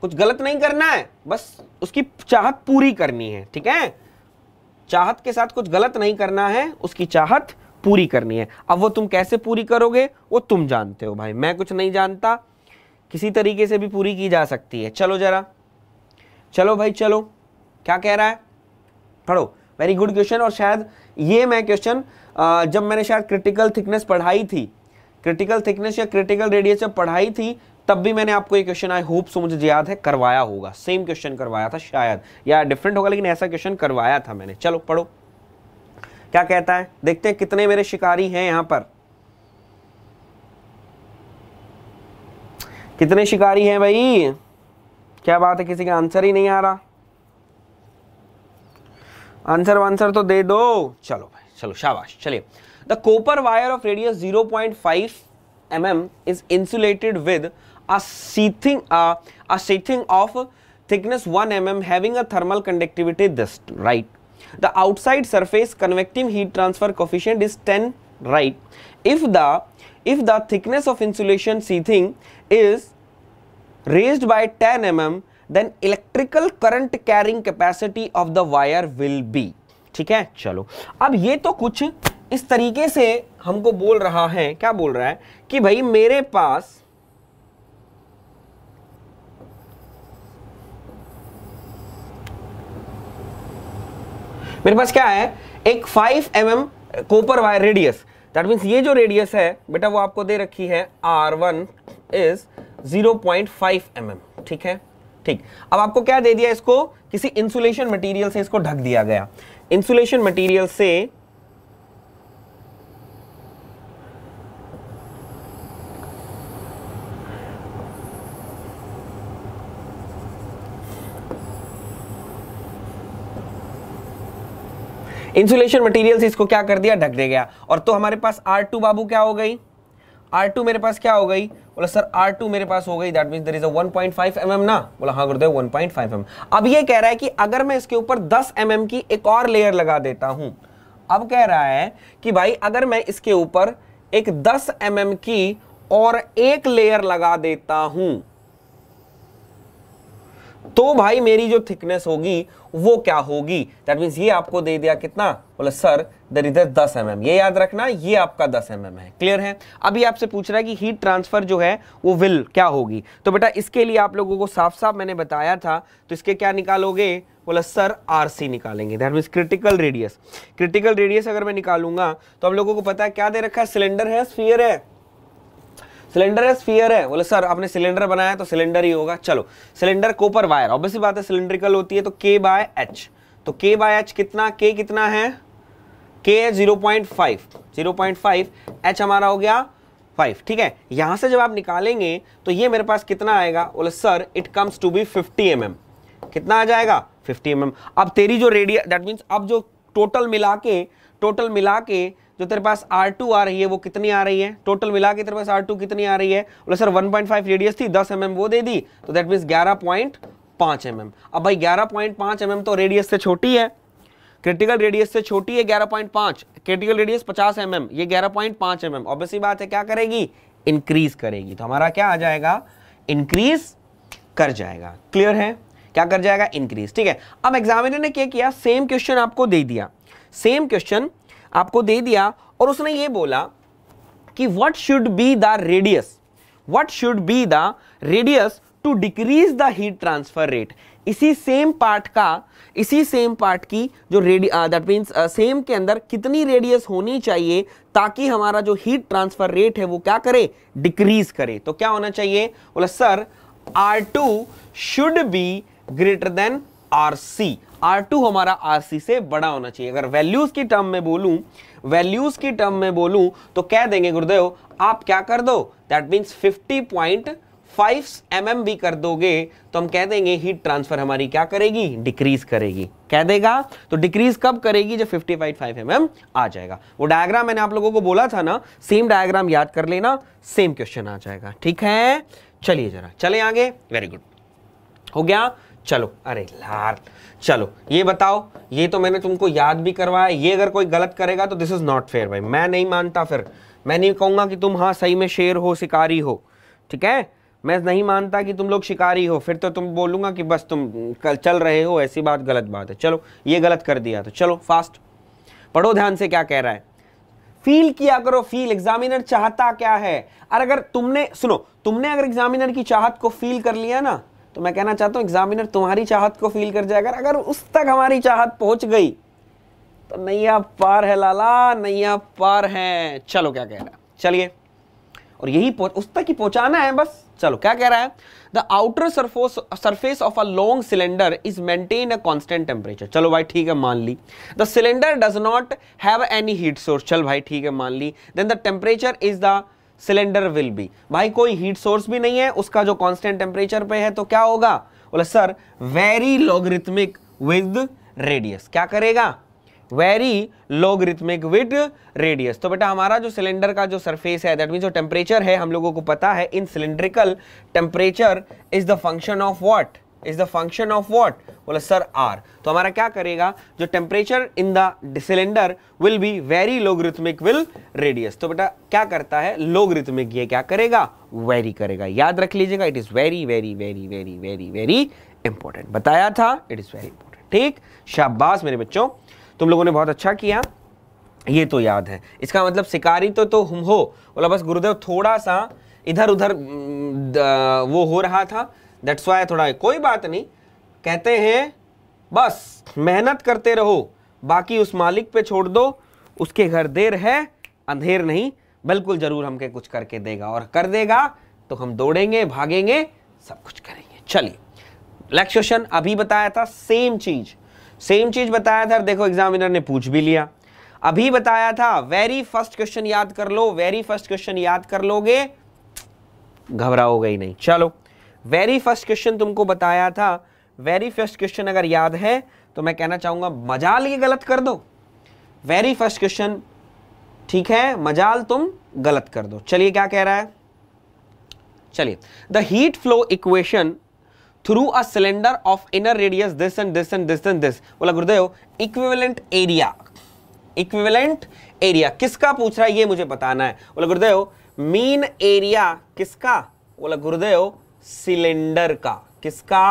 कुछ गलत नहीं करना है बस उसकी चाहत पूरी करनी है ठीक है चाहत के साथ कुछ गलत नहीं करना है उसकी चाहत पूरी करनी है अब वो तुम कैसे पूरी करोगे वो तुम जानते हो भाई मैं कुछ नहीं जानता किसी तरीके से भी पूरी की जा सकती है चलो जरा चलो भाई चलो क्या कह रहा है पढ़ो वेरी गुड क्वेश्चन और शायद ये मैं क्वेश्चन जब मैंने शायद क्रिटिकल थिकनेस पढ़ाई थी क्रिटिकल थिकनेस या क्रिटिकल रेडियस जब पढ़ाई थी तब भी मैंने आपको ये क्वेश्चन आई होप सो मुझे याद है करवाया होगा सेम क्वेश्चन करवाया था शायद या डिफरेंट होगा लेकिन ऐसा क्वेश्चन करवाया था मैंने चलो पढ़ो क्या कहता है देखते हैं कितने मेरे शिकारी हैं यहां पर कितने शिकारी हैं भाई क्या बात है किसी का आंसर ही नहीं आ रहा आंसर वंसर तो दे दो चलो भाई चलो शाबाश चलिए the copper wire of radius 0.5 point five M M is insulated with a sheathing of thickness sheathing of thickness 1 mm having a thermal conductivity the outside surface convective heat transfer coefficient is 10 right if the if the thickness of insulation sheathing is raised by 10 M M then electrical current carrying capacity of the wire will be ठीक है चलो अब ये तो कुछ इस तरीके से हमको बोल रहा है क्या बोल रहा है कि भाई मेरे पास मेरे पास क्या है एक five M M copper wire radius that means ये जो रेडियस है बेटा वो आपको दे रखी है R one is zero point five M M ठीक है ठीक अब आपको क्या दे दिया इसको किसी इंसुलेशन मटेरियल से इसको ढक दिया गया इंसुलेशन मटेरियल से इंसुलेशन मटेरियल से इसको क्या कर दिया ढक दे गया और तो हमारे पास आर टू बाबू क्या हो गई आर टू मेरे पास क्या हो गई बोला सर आर टू मेरे पास हो गई that mean there is a five M mm ना बोला हाँ गुरुदेव वन पॉइंट mm. अब ये कह रहा है कि अगर मैं इसके ऊपर दस एम mm की एक और लेयर लगा देता हूं अब कह रहा है कि भाई अगर मैं इसके ऊपर एक दस एम mm की और एक लेयर लगा देता हूं तो भाई मेरी जो थिकनेस होगी वो क्या होगी दैट मीन्स ये आपको दे दिया कितना बोले सर दर इधर दस एम ये याद रखना ये आपका दस एम है क्लियर है अभी आपसे पूछ रहा है कि हीट ट्रांसफर जो है वो विल क्या होगी तो बेटा इसके लिए आप लोगों को साफ साफ मैंने बताया था तो इसके क्या निकालोगे बोला सर आर सी निकालेंगे that means critical radius critical radius अगर मैं निकालूंगा तो आप लोगों को पता है क्या दे रखा है सिलेंडर है स्फीयर है सिलेंडर है स्फीयर है बोले सर आपने सिलेंडर बनाया तो सिलेंडर ही होगा चलो सिलेंडर कोपर वायर ऑब्वियसली बात है सिलेंड्रिकल होती है तो के बाय एच तो के बाय एच कितना के कितना है के है zero point five zero point five H हमारा हो गया फाइव ठीक है यहाँ से जब आप निकालेंगे तो ये मेरे पास कितना आएगा बोले sir it comes to be fifty M कितना आ जाएगा फिफ्टी एम अब तेरी जो रेडिया दैट मीन्स अब जो टोटल मिला के टोटल मिला के जो तेरे पास R2 आ रही है वो कितनी आ रही है टोटल मिला के तेरे पास R2 कितनी आ रही है बोले सर 1.5 रेडियस थी 10 mm वो दे दी तो दैट मीन्स 11.5 mm अब भाई 11.5 mm तो रेडियस से छोटी है क्रिटिकल रेडियस से छोटी है 11.5 क्रिटिकल रेडियस 50 एम mm, ये 11.5 एम mm. ऑब्वियसली बात है क्या करेगी इंक्रीज करेगी तो हमारा क्या आ जाएगा इंक्रीज कर जाएगा क्लियर है क्या कर जाएगा इंक्रीज ठीक है अब एग्जामिनर ने क्या किया सेम क्वेश्चन आपको दे दिया सेम क्वेश्चन आपको दे दिया और उसने ये बोला कि what should be the radius what should be the radius to decrease the heat transfer rate इसी सेम पार्ट का इसी सेम पार्ट की जो रेडी दैट मीन्स सेम के अंदर कितनी रेडियस होनी चाहिए ताकि हमारा जो हीट ट्रांसफर रेट है वो क्या करे डिक्रीज करे तो क्या होना चाहिए बोला sir R two should be greater than R C R2 हमारा RC से बड़ा होना चाहिए अगर वैल्यूज की टर्म में बोलूं वैल्यूज की टर्म में बोलूं तो कह देंगे गुरुदेव आप क्या कर दो that means 50 point five M भी कर दोगे तो हम कह देंगे हीट ट्रांसफर हमारी क्या करेगी डिक्रीज करेगी कह देगा तो डिक्रीज कब करेगी जब 50 पॉइंट फाइव एम आ जाएगा वो डायग्राम मैंने आप लोगों को बोला था ना सेम डायग्राम याद कर लेना सेम क्वेश्चन आ जाएगा ठीक है चलिए जरा चले आगे वेरी गुड हो गया चलो अरे लार चलो ये बताओ ये तो मैंने तुमको याद भी करवाया ये अगर कोई गलत करेगा तो दिस इज़ नॉट फेयर भाई मैं नहीं मानता फिर मैं नहीं कहूँगा कि तुम हाँ सही में शेर हो शिकारी हो ठीक है मैं नहीं मानता कि तुम लोग शिकारी हो फिर तो तुम बोलूंगा कि बस तुम कल चल रहे हो ऐसी बात गलत बात है चलो ये गलत कर दिया तो चलो फास्ट पढ़ो ध्यान से क्या कह रहा है फील किया करो फील एग्जामिनर चाहता क्या है और अगर तुमने सुनो तुमने अगर एग्जामिनर की चाहत को फील कर लिया ना तो मैं कहना चाहता हूँ एग्जामिनर तुम्हारी चाहत को फील कर जाएगा अगर उस तक हमारी चाहत पहुँच गई तो नैया पार है लाला नैया पार है चलो क्या कह रहा है चलिए और यही उस तक ही पहुंचाना है बस चलो क्या कह रहा है the outer surface surface of a long cylinder is maintain a constant temperature चलो भाई ठीक है मान ली the cylinder does not have any heat source चल भाई ठीक है मान ली then the temperature is the cylinder will be भाई कोई हीट सोर्स भी नहीं है उसका जो कॉन्स्टेंट टेम्परेचर पे है तो क्या होगा बोले sir vary logarithmic with radius क्या करेगा वेरी लॉगरिथमिक विद रेडियस तो बेटा हमारा जो सिलेंडर का जो सरफेस है दैट मीन जो टेम्परेचर है हम लोगों को पता है in cylindrical temperature is the function of what is the function of what बोला सर आर तो हमारा क्या करेगा जो temperature in the cylinder will be vary logarithmic will radius तो बेटा क्या करता है लोग्रिथमिक ये क्या करेगा वेरी करेगा याद रख लीजिएगा it is very very very very very very important बताया था इट इज वेरी इंपॉर्टेंट ठीक शाबाश मेरे बच्चों तुम लोगों ने बहुत अच्छा किया ये तो याद है इसका मतलब शिकारी तो तो हम हो बोला बस गुरुदेव थोड़ा सा इधर उधर वो हो रहा था दैट्स वाई थोड़ा है। कोई बात नहीं कहते हैं बस मेहनत करते रहो बाकी उस मालिक पे छोड़ दो उसके घर देर है अंधेर नहीं बिल्कुल ज़रूर हमके कुछ करके देगा और कर देगा तो हम दौड़ेंगे भागेंगे सब कुछ करेंगे चलिए नेक्स्ट क्वेश्चन अभी बताया था सेम चीज़ सेम चीज़ बताया था देखो एग्जामिनर ने पूछ भी लिया अभी बताया था वेरी फर्स्ट क्वेश्चन याद कर लो वेरी फर्स्ट क्वेश्चन याद कर लोगे घबराओगे ही नहीं चलो वेरी फर्स्ट क्वेश्चन तुमको बताया था वेरी फर्स्ट क्वेश्चन अगर याद है तो मैं कहना चाहूंगा मजाल ये गलत कर दो वेरी फर्स्ट क्वेश्चन ठीक है मजाल तुम गलत कर दो चलिए क्या कह रहा है चलिए the heat flow equation through a cylinder of inner radius this and this and this and this बोला गुरुदेव इक्विवेलेंट एरिया इक्विवेलेंट एरिया किसका पूछ रहा है ये मुझे बताना है बोला गुरुदेव मीन एरिया किसका बोला गुरुदेव सिलेंडर का किसका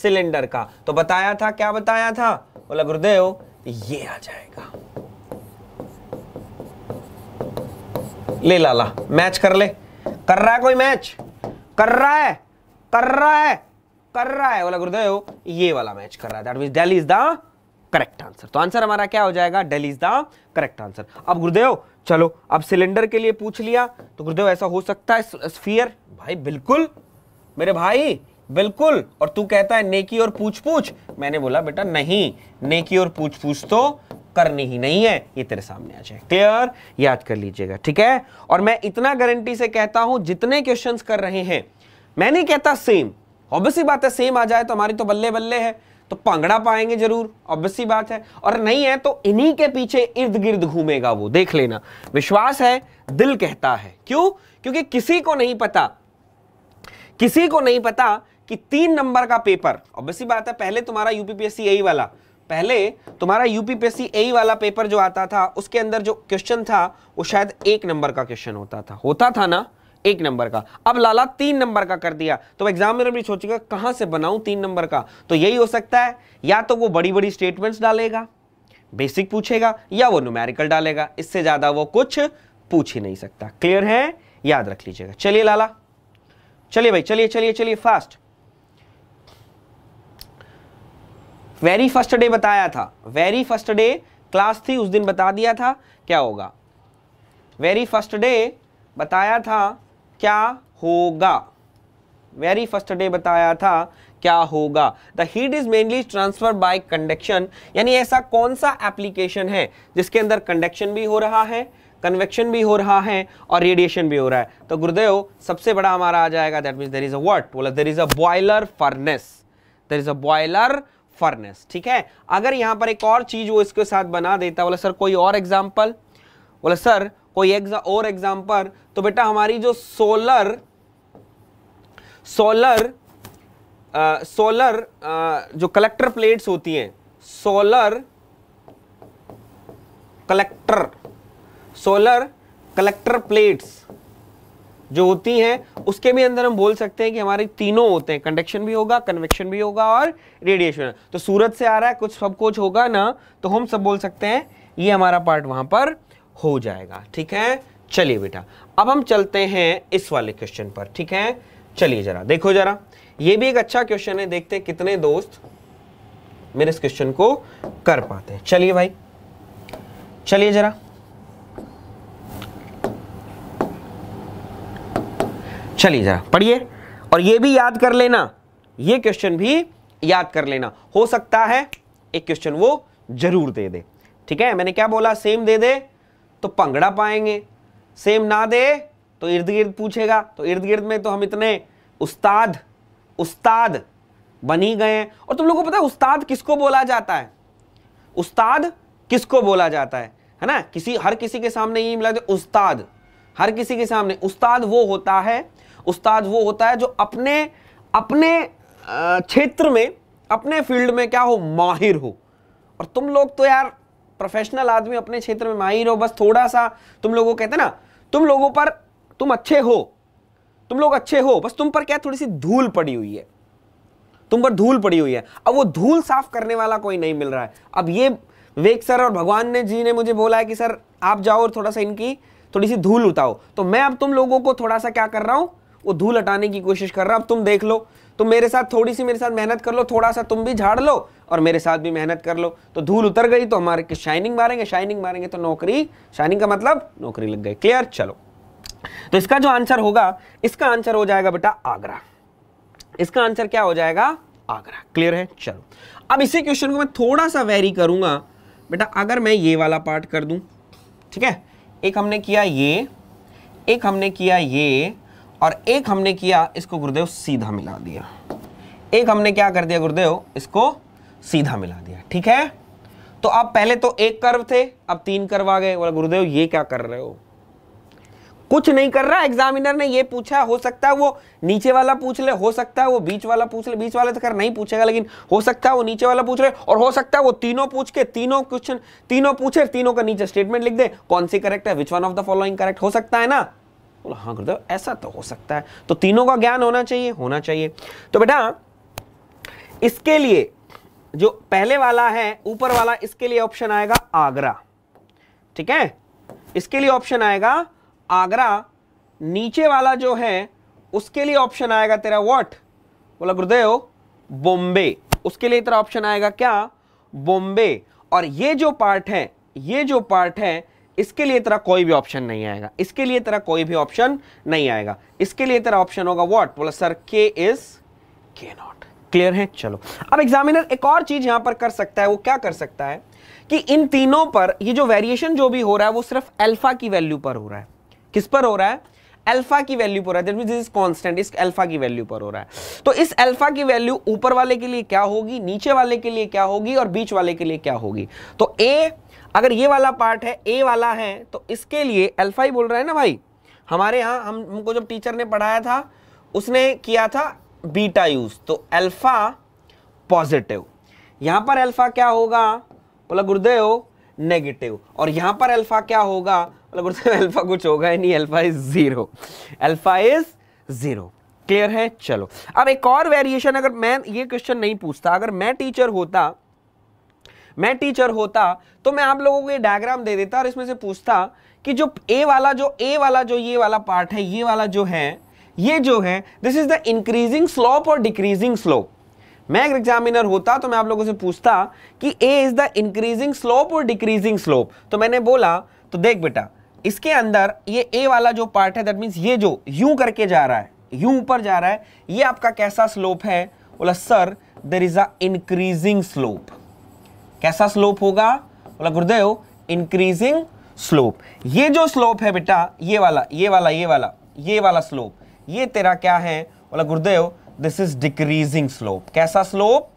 सिलेंडर का तो बताया था क्या बताया था बोला गुरुदेव ये आ जाएगा ले लाला मैच कर ले कर रहा है कोई मैच कर रहा है कर रहा है कर रहा है बोला गुरुदेव ये वाला मैच कर रहा है that mean daily is the correct answer तो आंसर हमारा क्या हो जाएगा daily is the correct answer अब गुरुदेव चलो अब सिलेंडर के लिए पूछ लिया तो गुरुदेव ऐसा हो सकता है स्फीयर भाई बिल्कुल मेरे भाई बिल्कुल और तू कहता है नेकी और पूछ पूछ मैंने बोला बेटा नहीं नेकी और पूछ पूछ तो करनी ही नहीं है ये तेरे सामने आ जाए क्लियर याद कर लीजिएगा ठीक है और मैं इतना गारंटी से कहता हूं जितने क्वेश्चन कर रहे हैं मैं नहीं कहता सेम ऑब्वियसली बात है सेम आ जाए तो हमारी तो बल्ले बल्ले है तो पंगड़ा पाएंगे जरूर ऑब्वियसली बात है और नहीं है तो इन्हीं के पीछे इर्द गिर्द घूमेगा वो देख लेना विश्वास है दिल कहता है क्यों क्योंकि किसी को नहीं पता किसी को नहीं पता कि तीन नंबर का पेपर ऑब्वियसली बात है पहले तुम्हारा यूपीपीएससी यही e वाला पहले तुम्हारा यूपीपीएससी यही e वाला पेपर जो आता था उसके अंदर जो क्वेश्चन था वो शायद एक नंबर का क्वेश्चन होता था होता था ना एक नंबर का अब लाला तीन नंबर का कर दिया तो एग्जामिनर भी सोचेगा कहां से बनाऊं तीन नंबर का तो यही हो सकता है या तो वो बड़ी बड़ी स्टेटमेंट्स डालेगा बेसिक पूछेगा या वो न्यूमेरिकल डालेगा इससे ज़्यादा वो कुछ पूछ ही नहीं सकता क्लियर है याद रख लीजिएगा चलिए लाला चलिए भाई चलिए चलिए चलिए फास्ट वेरी फर्स्ट डे बताया था वेरी फर्स्ट डे क्लास थी उस दिन बता दिया था क्या होगा वेरी फर्स्ट डे बताया था क्या होगा वेरी फर्स्ट डे बताया था क्या होगा the heat is mainly transfer by conduction यानी ऐसा कौन सा एप्लीकेशन है जिसके अंदर कंडक्शन भी हो रहा है कन्वेक्शन भी हो रहा है और रेडिएशन भी हो रहा है तो गुरुदेव सबसे बड़ा हमारा आ जाएगा that mean there is a what बोला there is a boiler furnace there is a boiler furnace ठीक है अगर यहां पर एक और चीज वो इसके साथ बना देता बोला सर कोई और एग्जाम्पल बोला सर कोई एक और एग्जाम्पल तो बेटा हमारी जो सोलर सोलर आ, सोलर आ, जो कलेक्टर प्लेट्स होती हैं solar collector solar collector plates जो होती हैं उसके भी अंदर हम बोल सकते हैं कि हमारे तीनों होते हैं कंडक्शन भी होगा कन्वेक्शन भी होगा और रेडिएशन तो सूरत से आ रहा है कुछ सब कुछ होगा ना तो हम सब बोल सकते हैं ये हमारा पार्ट वहां पर हो जाएगा ठीक है चलिए बेटा अब हम चलते हैं इस वाले क्वेश्चन पर ठीक है चलिए जरा देखो जरा ये भी एक अच्छा क्वेश्चन है देखते हैं कितने दोस्त मेरे इस क्वेश्चन को कर पाते हैं चलिए भाई चलिए जरा चलिए ज़रा पढ़िए और ये भी याद कर लेना ये क्वेश्चन भी याद कर लेना हो सकता है एक क्वेश्चन वो जरूर दे दे ठीक है मैंने क्या बोला सेम दे दे तो पंगड़ा पाएंगे सेम ना दे तो इर्द गिर्द पूछेगा तो इर्द गिर्द में तो हम इतने उस्ताद उस्ताद बन ही गए हैं और तुम लोगों को पता है उस्ताद किसको बोला जाता है उस्ताद किसको बोला जाता है है ना किसी हर किसी के सामने ये मिला उस्ताद हर किसी के सामने उस्ताद वो होता है उस्ताद वो होता है जो अपने अपने क्षेत्र में अपने फील्ड में क्या हो माहिर हो और तुम लोग तो यार प्रोफेशनल आदमी अपने क्षेत्र में माहिर हो बस थोड़ा सा तुम लोगों कहते ना तुम लोगों पर तुम अच्छे हो तुम लोग अच्छे हो बस तुम पर क्या थोड़ी सी धूल पड़ी हुई है तुम पर धूल पड़ी हुई है अब वो धूल साफ करने वाला कोई नहीं मिल रहा है अब ये वेग सर और भगवान ने जी ने मुझे बोला है कि सर आप जाओ और थोड़ा सा इनकी थोड़ी सी धूल उतारो तो मैं अब तुम लोगों को थोड़ा सा क्या कर रहा हूँ वो धूल हटाने की कोशिश कर रहा अब तुम देख लो तो मेरे साथ थोड़ी सी मेरे साथ मेहनत कर लो थोड़ा सा तुम भी झाड़ लो और मेरे साथ भी मेहनत कर लो तो धूल उतर गई तो हमारे शाइनिंग मारेंगे शाइनिंग मारेंगे तो नौकरी शाइनिंग का मतलब नौकरी लग गई क्लियर चलो तो इसका जो आंसर होगा इसका आंसर हो जाएगा बेटा आगरा इसका आंसर क्या हो जाएगा आगरा क्लियर है चलो अब इसी क्वेश्चन को मैं थोड़ा सा वेरी करूंगा बेटा अगर मैं ये वाला पार्ट कर दूं ठीक है एक हमने किया ये एक हमने किया ये और एक हमने किया इसको गुरुदेव सीधा मिला दिया एक हमने क्या कर दिया गुरुदेव इसको सीधा मिला दिया ठीक है तो अब पहले तो एक कर्व थे अब तीन कर्व आ गए बोला गुरुदेव ये क्या कर रहे हो कुछ नहीं कर रहा एग्जामिनर ने ये पूछा हो सकता है वो नीचे वाला पूछ ले हो सकता है वो बीच वाला पूछ ले बीच वाले तो कर नहीं पूछेगा लेकिन हो सकता है वो नीचे वाला पूछ ले और हो सकता है वो तीनों पूछ के तीनों क्वेश्चन तीनों पूछे तीनों का नीचे स्टेटमेंट लिख दे कौन सी करेक्ट है which one of the following correct हो सकता है ना बोला हाँ गुरुदेव ऐसा तो हो सकता है तो तीनों का ज्ञान होना चाहिए होना चाहिए तो बेटा इसके लिए जो पहले वाला है ऊपर वाला इसके लिए ऑप्शन आएगा आगरा ठीक है इसके लिए ऑप्शन आएगा आगरा नीचे वाला जो है उसके लिए ऑप्शन आएगा तेरा व्हाट बोला गुरुदेव बॉम्बे उसके लिए तेरा ऑप्शन आएगा क्या बॉम्बे और ये जो पार्ट है ये जो पार्ट है इसके लिए तेरा कोई भी ऑप्शन नहीं आएगा इसके लिए तेरा कोई भी ऑप्शन नहीं आएगा इसके लिए तेरा ऑप्शन होगा वॉट बोला सर के इज के नॉट क्लियर है चलो अब एग्जामिनर एक और चीज यहां पर कर सकता है वो क्या कर सकता है कि इन तीनों पर ये जो वेरिएशन जो भी हो रहा है वो सिर्फ अल्फा की वैल्यू पर हो रहा है किस पर हो रहा है अल्फा की वैल्यू पर हो रहा है दिस इज कांस्टेंट इस अल्फा की वैल्यू पर हो रहा है तो इस अल्फा की वैल्यू ऊपर वाले के लिए क्या होगी नीचे वाले के लिए क्या होगी और बीच वाले के लिए क्या होगी तो ए अगर ये वाला पार्ट है ए वाला है तो इसके लिए अल्फा ही बोल रहा है ना भाई हमारे यहाँ हमको जब टीचर ने पढ़ाया था उसने किया था बीटा यूज तो अल्फा पॉजिटिव यहाँ पर अल्फा क्या होगा बोला गुरुदेव नेगेटिव और यहाँ पर अल्फा क्या होगा बोला गुरुदेव अल्फा कुछ होगा ही नहीं alpha is zero alpha is zero clear है चलो अब एक और वेरिएशन अगर मैं ये क्वेश्चन नहीं पूछता अगर मैं टीचर होता मैं टीचर होता तो मैं आप लोगों को ये डायग्राम दे देता और इसमें से पूछता कि जो ए वाला जो ए वाला जो ये वाला पार्ट है ये वाला जो है ये जो है this is the increasing slope और डिक्रीजिंग स्लोप मैं अगर एग्जामिनर होता तो मैं आप लोगों से पूछता कि A is the increasing slope और डिक्रीजिंग स्लोप तो मैंने बोला तो देख बेटा इसके अंदर ये ए वाला जो पार्ट है दैट मीन्स ये जो यूं करके जा रहा है यूं ऊपर जा रहा है ये आपका कैसा स्लोप है बोला sir there is a increasing slope कैसा स्लोप होगा बोला गुरुदेव इंक्रीजिंग स्लोप ये जो स्लोप है बेटा ये वाला ये वाला ये वाला ये वाला स्लोप ये तेरा क्या है बोला गुरुदेव दिस इज डिक्रीजिंग स्लोप कैसा स्लोप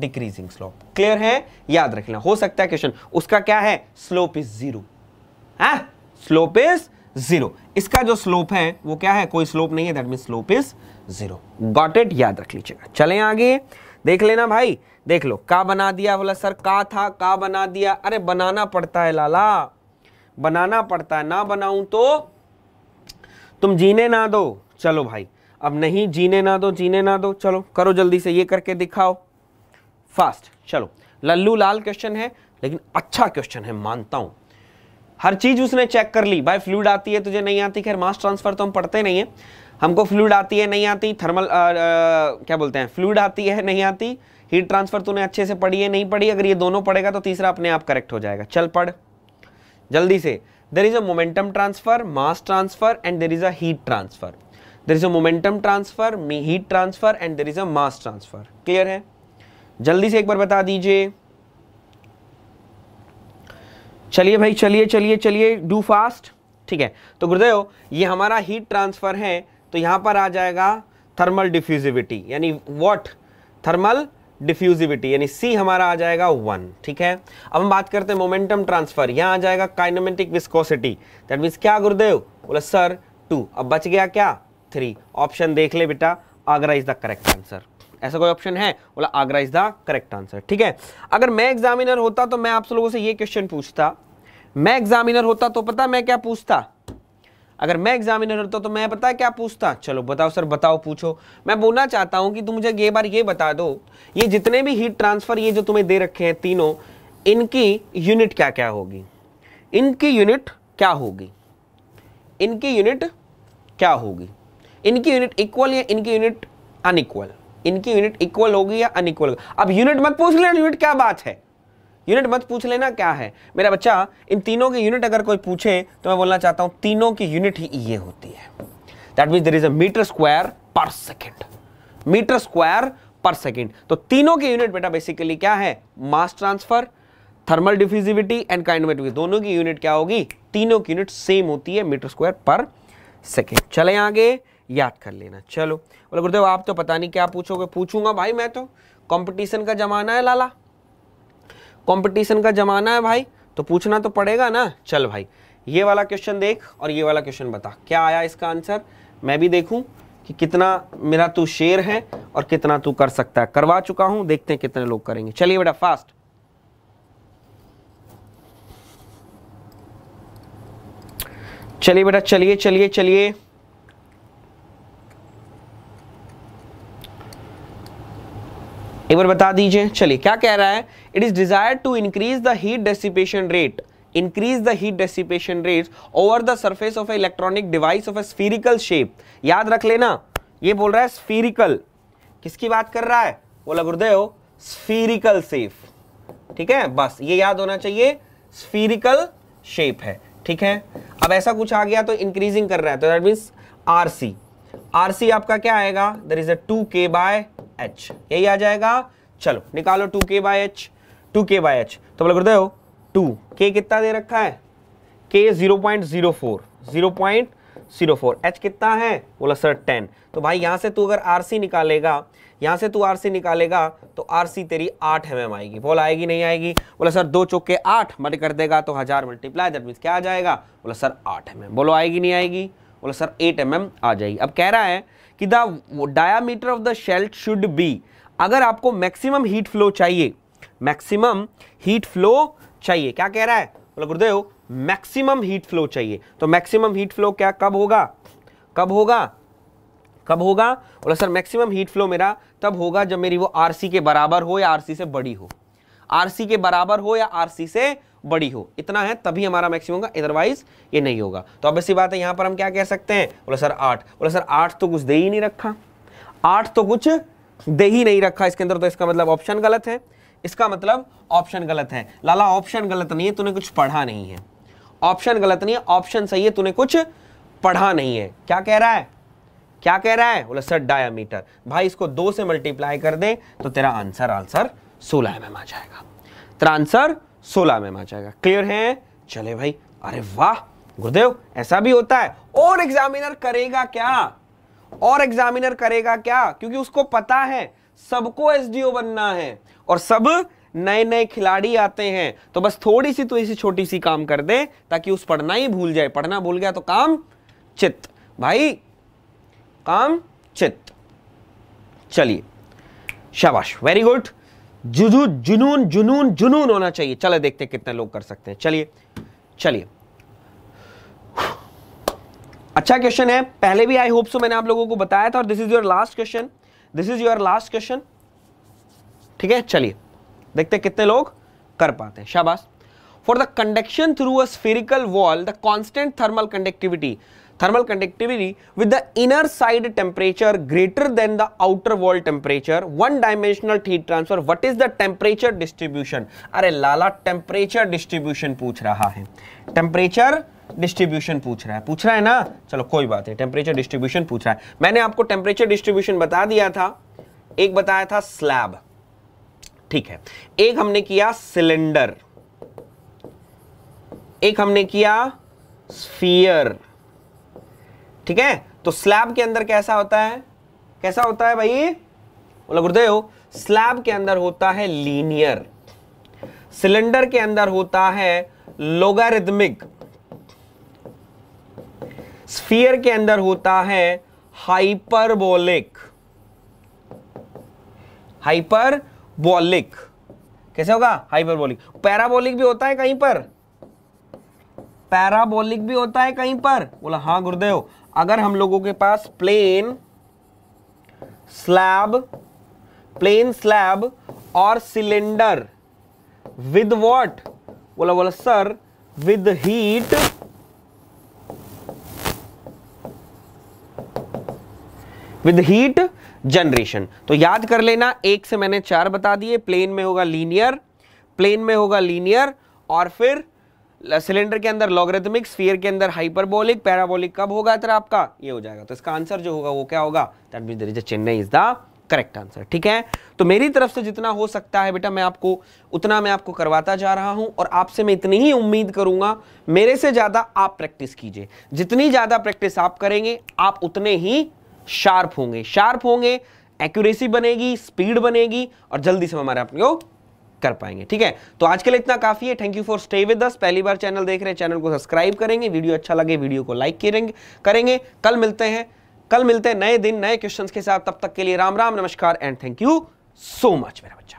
डिक्रीजिंग स्लोप क्लियर है याद रख हो सकता है क्वेश्चन उसका क्या है slope is zero slope is zero इसका जो स्लोप है वो क्या है कोई स्लोप नहीं है that mean slope is zero got it याद रख लीजिएगा चले आगे देख लेना भाई देख लो का बना दिया बोला सर का था का बना दिया अरे बनाना पड़ता है लाला बनाना पड़ता है ना बनाऊं तो तुम जीने ना दो चलो भाई अब नहीं जीने ना दो जीने ना दो चलो करो जल्दी से ये करके दिखाओ फास्ट चलो लल्लू लाल क्वेश्चन है लेकिन अच्छा क्वेश्चन है मानता हूं हर चीज उसने चेक कर ली भाई फ्लूड आती है तुझे नहीं आती खैर मास ट्रांसफर तो हम पढ़ते नहीं है हमको फ्लूड आती है नहीं आती थर्मल आ, आ, क्या बोलते हैं फ्लूड आती है नहीं आती हीट ट्रांसफर तूने अच्छे से पढ़ी है नहीं पढ़ी अगर ये दोनों पढ़ेगा तो तीसरा अपने आप करेक्ट हो जाएगा चल पढ़ जल्दी से there is a momentum transfer mass transfer and there is a heat transfer there is a momentum transfer heat transfer and there is a mass transfer clear है जल्दी से एक बार बता दीजिए चलिए भाई चलिए चलिए चलिए डू फास्ट ठीक है तो गुरुदेव ये हमारा हीट ट्रांसफर है तो यहां पर आ जाएगा थर्मल डिफ्यूजिविटी यानी वॉट थर्मल डिफ्यूजिविटी यानी सी हमारा आ जाएगा वन ठीक है अब हम बात करते हैं मोमेंटम ट्रांसफर यहाँ आ जाएगा काइनोमेटिक विस्कोसिटी दैट मीन्स क्या गुरुदेव बोला सर टू अब बच गया क्या थ्री ऑप्शन देख ले बेटा Agra is the correct answer ऐसा कोई ऑप्शन है बोला Agra is the correct answer ठीक है अगर मैं एग्जामिनर होता तो मैं आप लोगों से ये क्वेश्चन पूछता मैं एग्जामिनर होता तो पता मैं क्या पूछता अगर मैं एग्जामिनर होता तो मैं पता क्या पूछता चलो बताओ सर बताओ पूछो मैं बोलना चाहता हूँ कि तुम मुझे ये बार ये बता दो ये जितने भी हीट ट्रांसफ़र ये जो तुम्हें दे रखे हैं तीनों इनकी यूनिट क्या क्या होगी इनकी यूनिट क्या होगी इनकी यूनिट क्या होगी इनकी यूनिट इक्वल या इनकी यूनिट अनइक्वल इनकी यूनिट इक्वल होगी या अनइक्वल अब यूनिट मत पूछ लेना यूनिट क्या बात है यूनिट मत पूछ लेना क्या है मेरा बच्चा इन तीनों के यूनिट अगर कोई पूछे तो मैं बोलना चाहता हूं तीनों की यूनिट ही ये e होती है that mean there is a meter square per second meter square per second तो तीनों के यूनिट बेटा बेसिकली क्या है mass transfer thermal diffusivity and kinemativity दोनों की यूनिट क्या होगी तीनों की यूनिट सेम होती है मीटर स्क्वायर पर सेकेंड चले आगे याद कर लेना चलो बोले गुरुदेव आप तो पता नहीं क्या पूछोगे पूछूंगा भाई मैं तो कंपटीशन का जमाना है लाला कंपटीशन का ज़माना है भाई तो पूछना तो पड़ेगा ना चल भाई ये वाला क्वेश्चन देख और ये वाला क्वेश्चन बता क्या आया इसका आंसर मैं भी देखूं कि कितना मेरा तू शेर है और कितना तू कर सकता है करवा चुका हूं देखते हैं कितने लोग करेंगे चलिए बेटा फास्ट चलिए बेटा चलिए चलिए चलिए एक बार बता दीजिए चलिए क्या कह रहा है it is desire to increase the heat dissipation rate increase the heat dissipation rate over the surface of a electronic device of a spherical shape याद रख लेना ये बोल रहा है स्फीरिकल किसकी बात कर रहा है बोला गुरुदेव स्फीरिकल सेफ ठीक है बस ये याद होना चाहिए स्फीरिकल शेप है ठीक है अब ऐसा कुछ आ गया तो इंक्रीजिंग कर रहा है तो दैट मीन्स आर सी आपका क्या आएगा there is a two K by H यही आ जाएगा चलो निकालो two K by H two K by H तो बोला हो टू के कितना दे रखा है K zero point zero four zero point zero four H कितना है बोला सर टेन तो भाई यहां से तू अगर आर सी निकालेगा यहां से तू आर सी निकालेगा तो आर सी तेरी आठ एम एम आएगी बोला आएगी नहीं आएगी बोला सर दो चौके आठ मट कर देगा तो हज़ार मल्टीप्लाई दैट मीन्स क्या आ जाएगा बोला सर आठ एम एम बोलो आएगी नहीं आएगी बोला सर एट एम एम आ जाएगी अब कह रहा है कि the diameter of the shell should be अगर आपको मैक्सिमम हीट फ्लो चाहिए मैक्सिमम हीट फ्लो चाहिए क्या कह रहा है बोला गुरुदेव मैक्सिमम हीट फ्लो चाहिए तो मैक्सिमम हीट फ्लो क्या कब होगा कब होगा कब होगा बोला सर मैक्सिमम हीट फ्लो मेरा तब होगा जब मेरी वो आरसी के बराबर हो या आरसी से बड़ी हो आरसी के बराबर हो या आरसी से बड़ी हो इतना है तभी हमारा मैक्सिमम होगा अदरवाइज ये नहीं होगा तो अब ऐसी बात है यहाँ पर हम क्या कह सकते हैं बोले सर आठ बोले सर आठ तो कुछ दे ही नहीं रखा आठ तो कुछ दे ही नहीं रखा इसके अंदर तो इसका मतलब ऑप्शन गलत है इसका मतलब ऑप्शन गलत है लाला ऑप्शन गलत नहीं है तूने कुछ पढ़ा नहीं है ऑप्शन गलत नहीं है ऑप्शन सही है तूने कुछ पढ़ा नहीं है क्या कह रहा है क्या कह रहा है बोले सर डायामीटर भाई इसको दो से मल्टीप्लाई कर दे तो तेरा आंसर आंसर सोलह एम mm आ जाएगा तेरा आंसर सोलह में आ जाएगा क्लियर है चले भाई अरे वाह गुरुदेव ऐसा भी होता है और एग्जामिनर करेगा क्या और एग्जामिनर करेगा क्या क्योंकि उसको पता है सबको एसडीओ बनना है और सब नए नए खिलाड़ी आते हैं तो बस थोड़ी सी तो इसी छोटी सी काम कर दे ताकि उस पढ़ना ही भूल जाए पढ़ना भूल गया तो काम चित्त भाई काम चित्त चलिए शाबाश वेरी गुड जुजू जुनून जुनून जुनून होना चाहिए चले देखते हैं कितने लोग कर सकते हैं चलिए चलिए अच्छा क्वेश्चन है पहले भी आई होप सो मैंने आप लोगों को बताया था और this is your last question this is your last question ठीक है चलिए देखते हैं कितने लोग कर पाते हैं शाबाश for the conduction through a spherical wall the constant thermal conductivity thermal conductivity with the inner side temperature greater than the outer wall temperature, one dimensional heat transfer, what is the temperature distribution? अरे लाला temperature distribution पूछ रहा है temperature distribution पूछ रहा है पूछ रहा है ना चलो कोई बात है टेम्परेचर डिस्ट्रीब्यूशन पूछ रहा है मैंने आपको टेम्परेचर डिस्ट्रीब्यूशन बता दिया था एक बताया था स्लैब ठीक है एक हमने किया सिलेंडर एक हमने किया स्फीयर ठीक है तो स्लैब के अंदर कैसा होता है कैसा होता है भाई बोला गुरुदेव स्लैब के अंदर होता है लीनियर सिलेंडर के अंदर होता है लोगारिदमिक स्फीयर के अंदर होता है हाइपरबोलिक हाइपरबोलिक कैसे होगा हाइपरबोलिक पैराबोलिक भी होता है कहीं पर पैराबोलिक भी होता है कहीं पर बोला हां गुरुदेव अगर हम लोगों के पास प्लेन स्लैब प्लेन स्लैब और सिलेंडर विद वॉट बोला बोला sir with heat with heat generation तो याद कर लेना एक से मैंने चार बता दिए प्लेन में होगा लीनियर प्लेन में होगा लीनियर और फिर सिलेंडर के अंदर लॉगरिथमिक स्फीयर के अंदर हाइपरबोलिक पैराबोलिक कब होगा इधर आपका ये हो जाएगा तो इसका आंसर जो होगा वो क्या होगा that mean there is Chennai is the correct answer ठीक है तो मेरी तरफ से जितना हो सकता है बेटा मैं आपको उतना मैं आपको करवाता जा रहा हूं और आपसे मैं इतनी ही उम्मीद करूंगा मेरे से ज़्यादा आप प्रैक्टिस कीजिए जितनी ज़्यादा प्रैक्टिस आप करेंगे आप उतने ही शार्प होंगे शार्प होंगे एक्यूरेसी बनेगी स्पीड बनेगी और जल्दी से हमारे अपने कर पाएंगे ठीक है तो आज के लिए इतना काफी है thank you for stay with us पहली बार चैनल देख रहे हैं चैनल को सब्सक्राइब करेंगे वीडियो अच्छा लगे वीडियो को लाइक करेंगे करेंगे कल मिलते हैं कल मिलते हैं नए दिन नए क्वेश्चंस के साथ तब तक के लिए राम राम नमस्कार and thank you so much मेरा बच्चा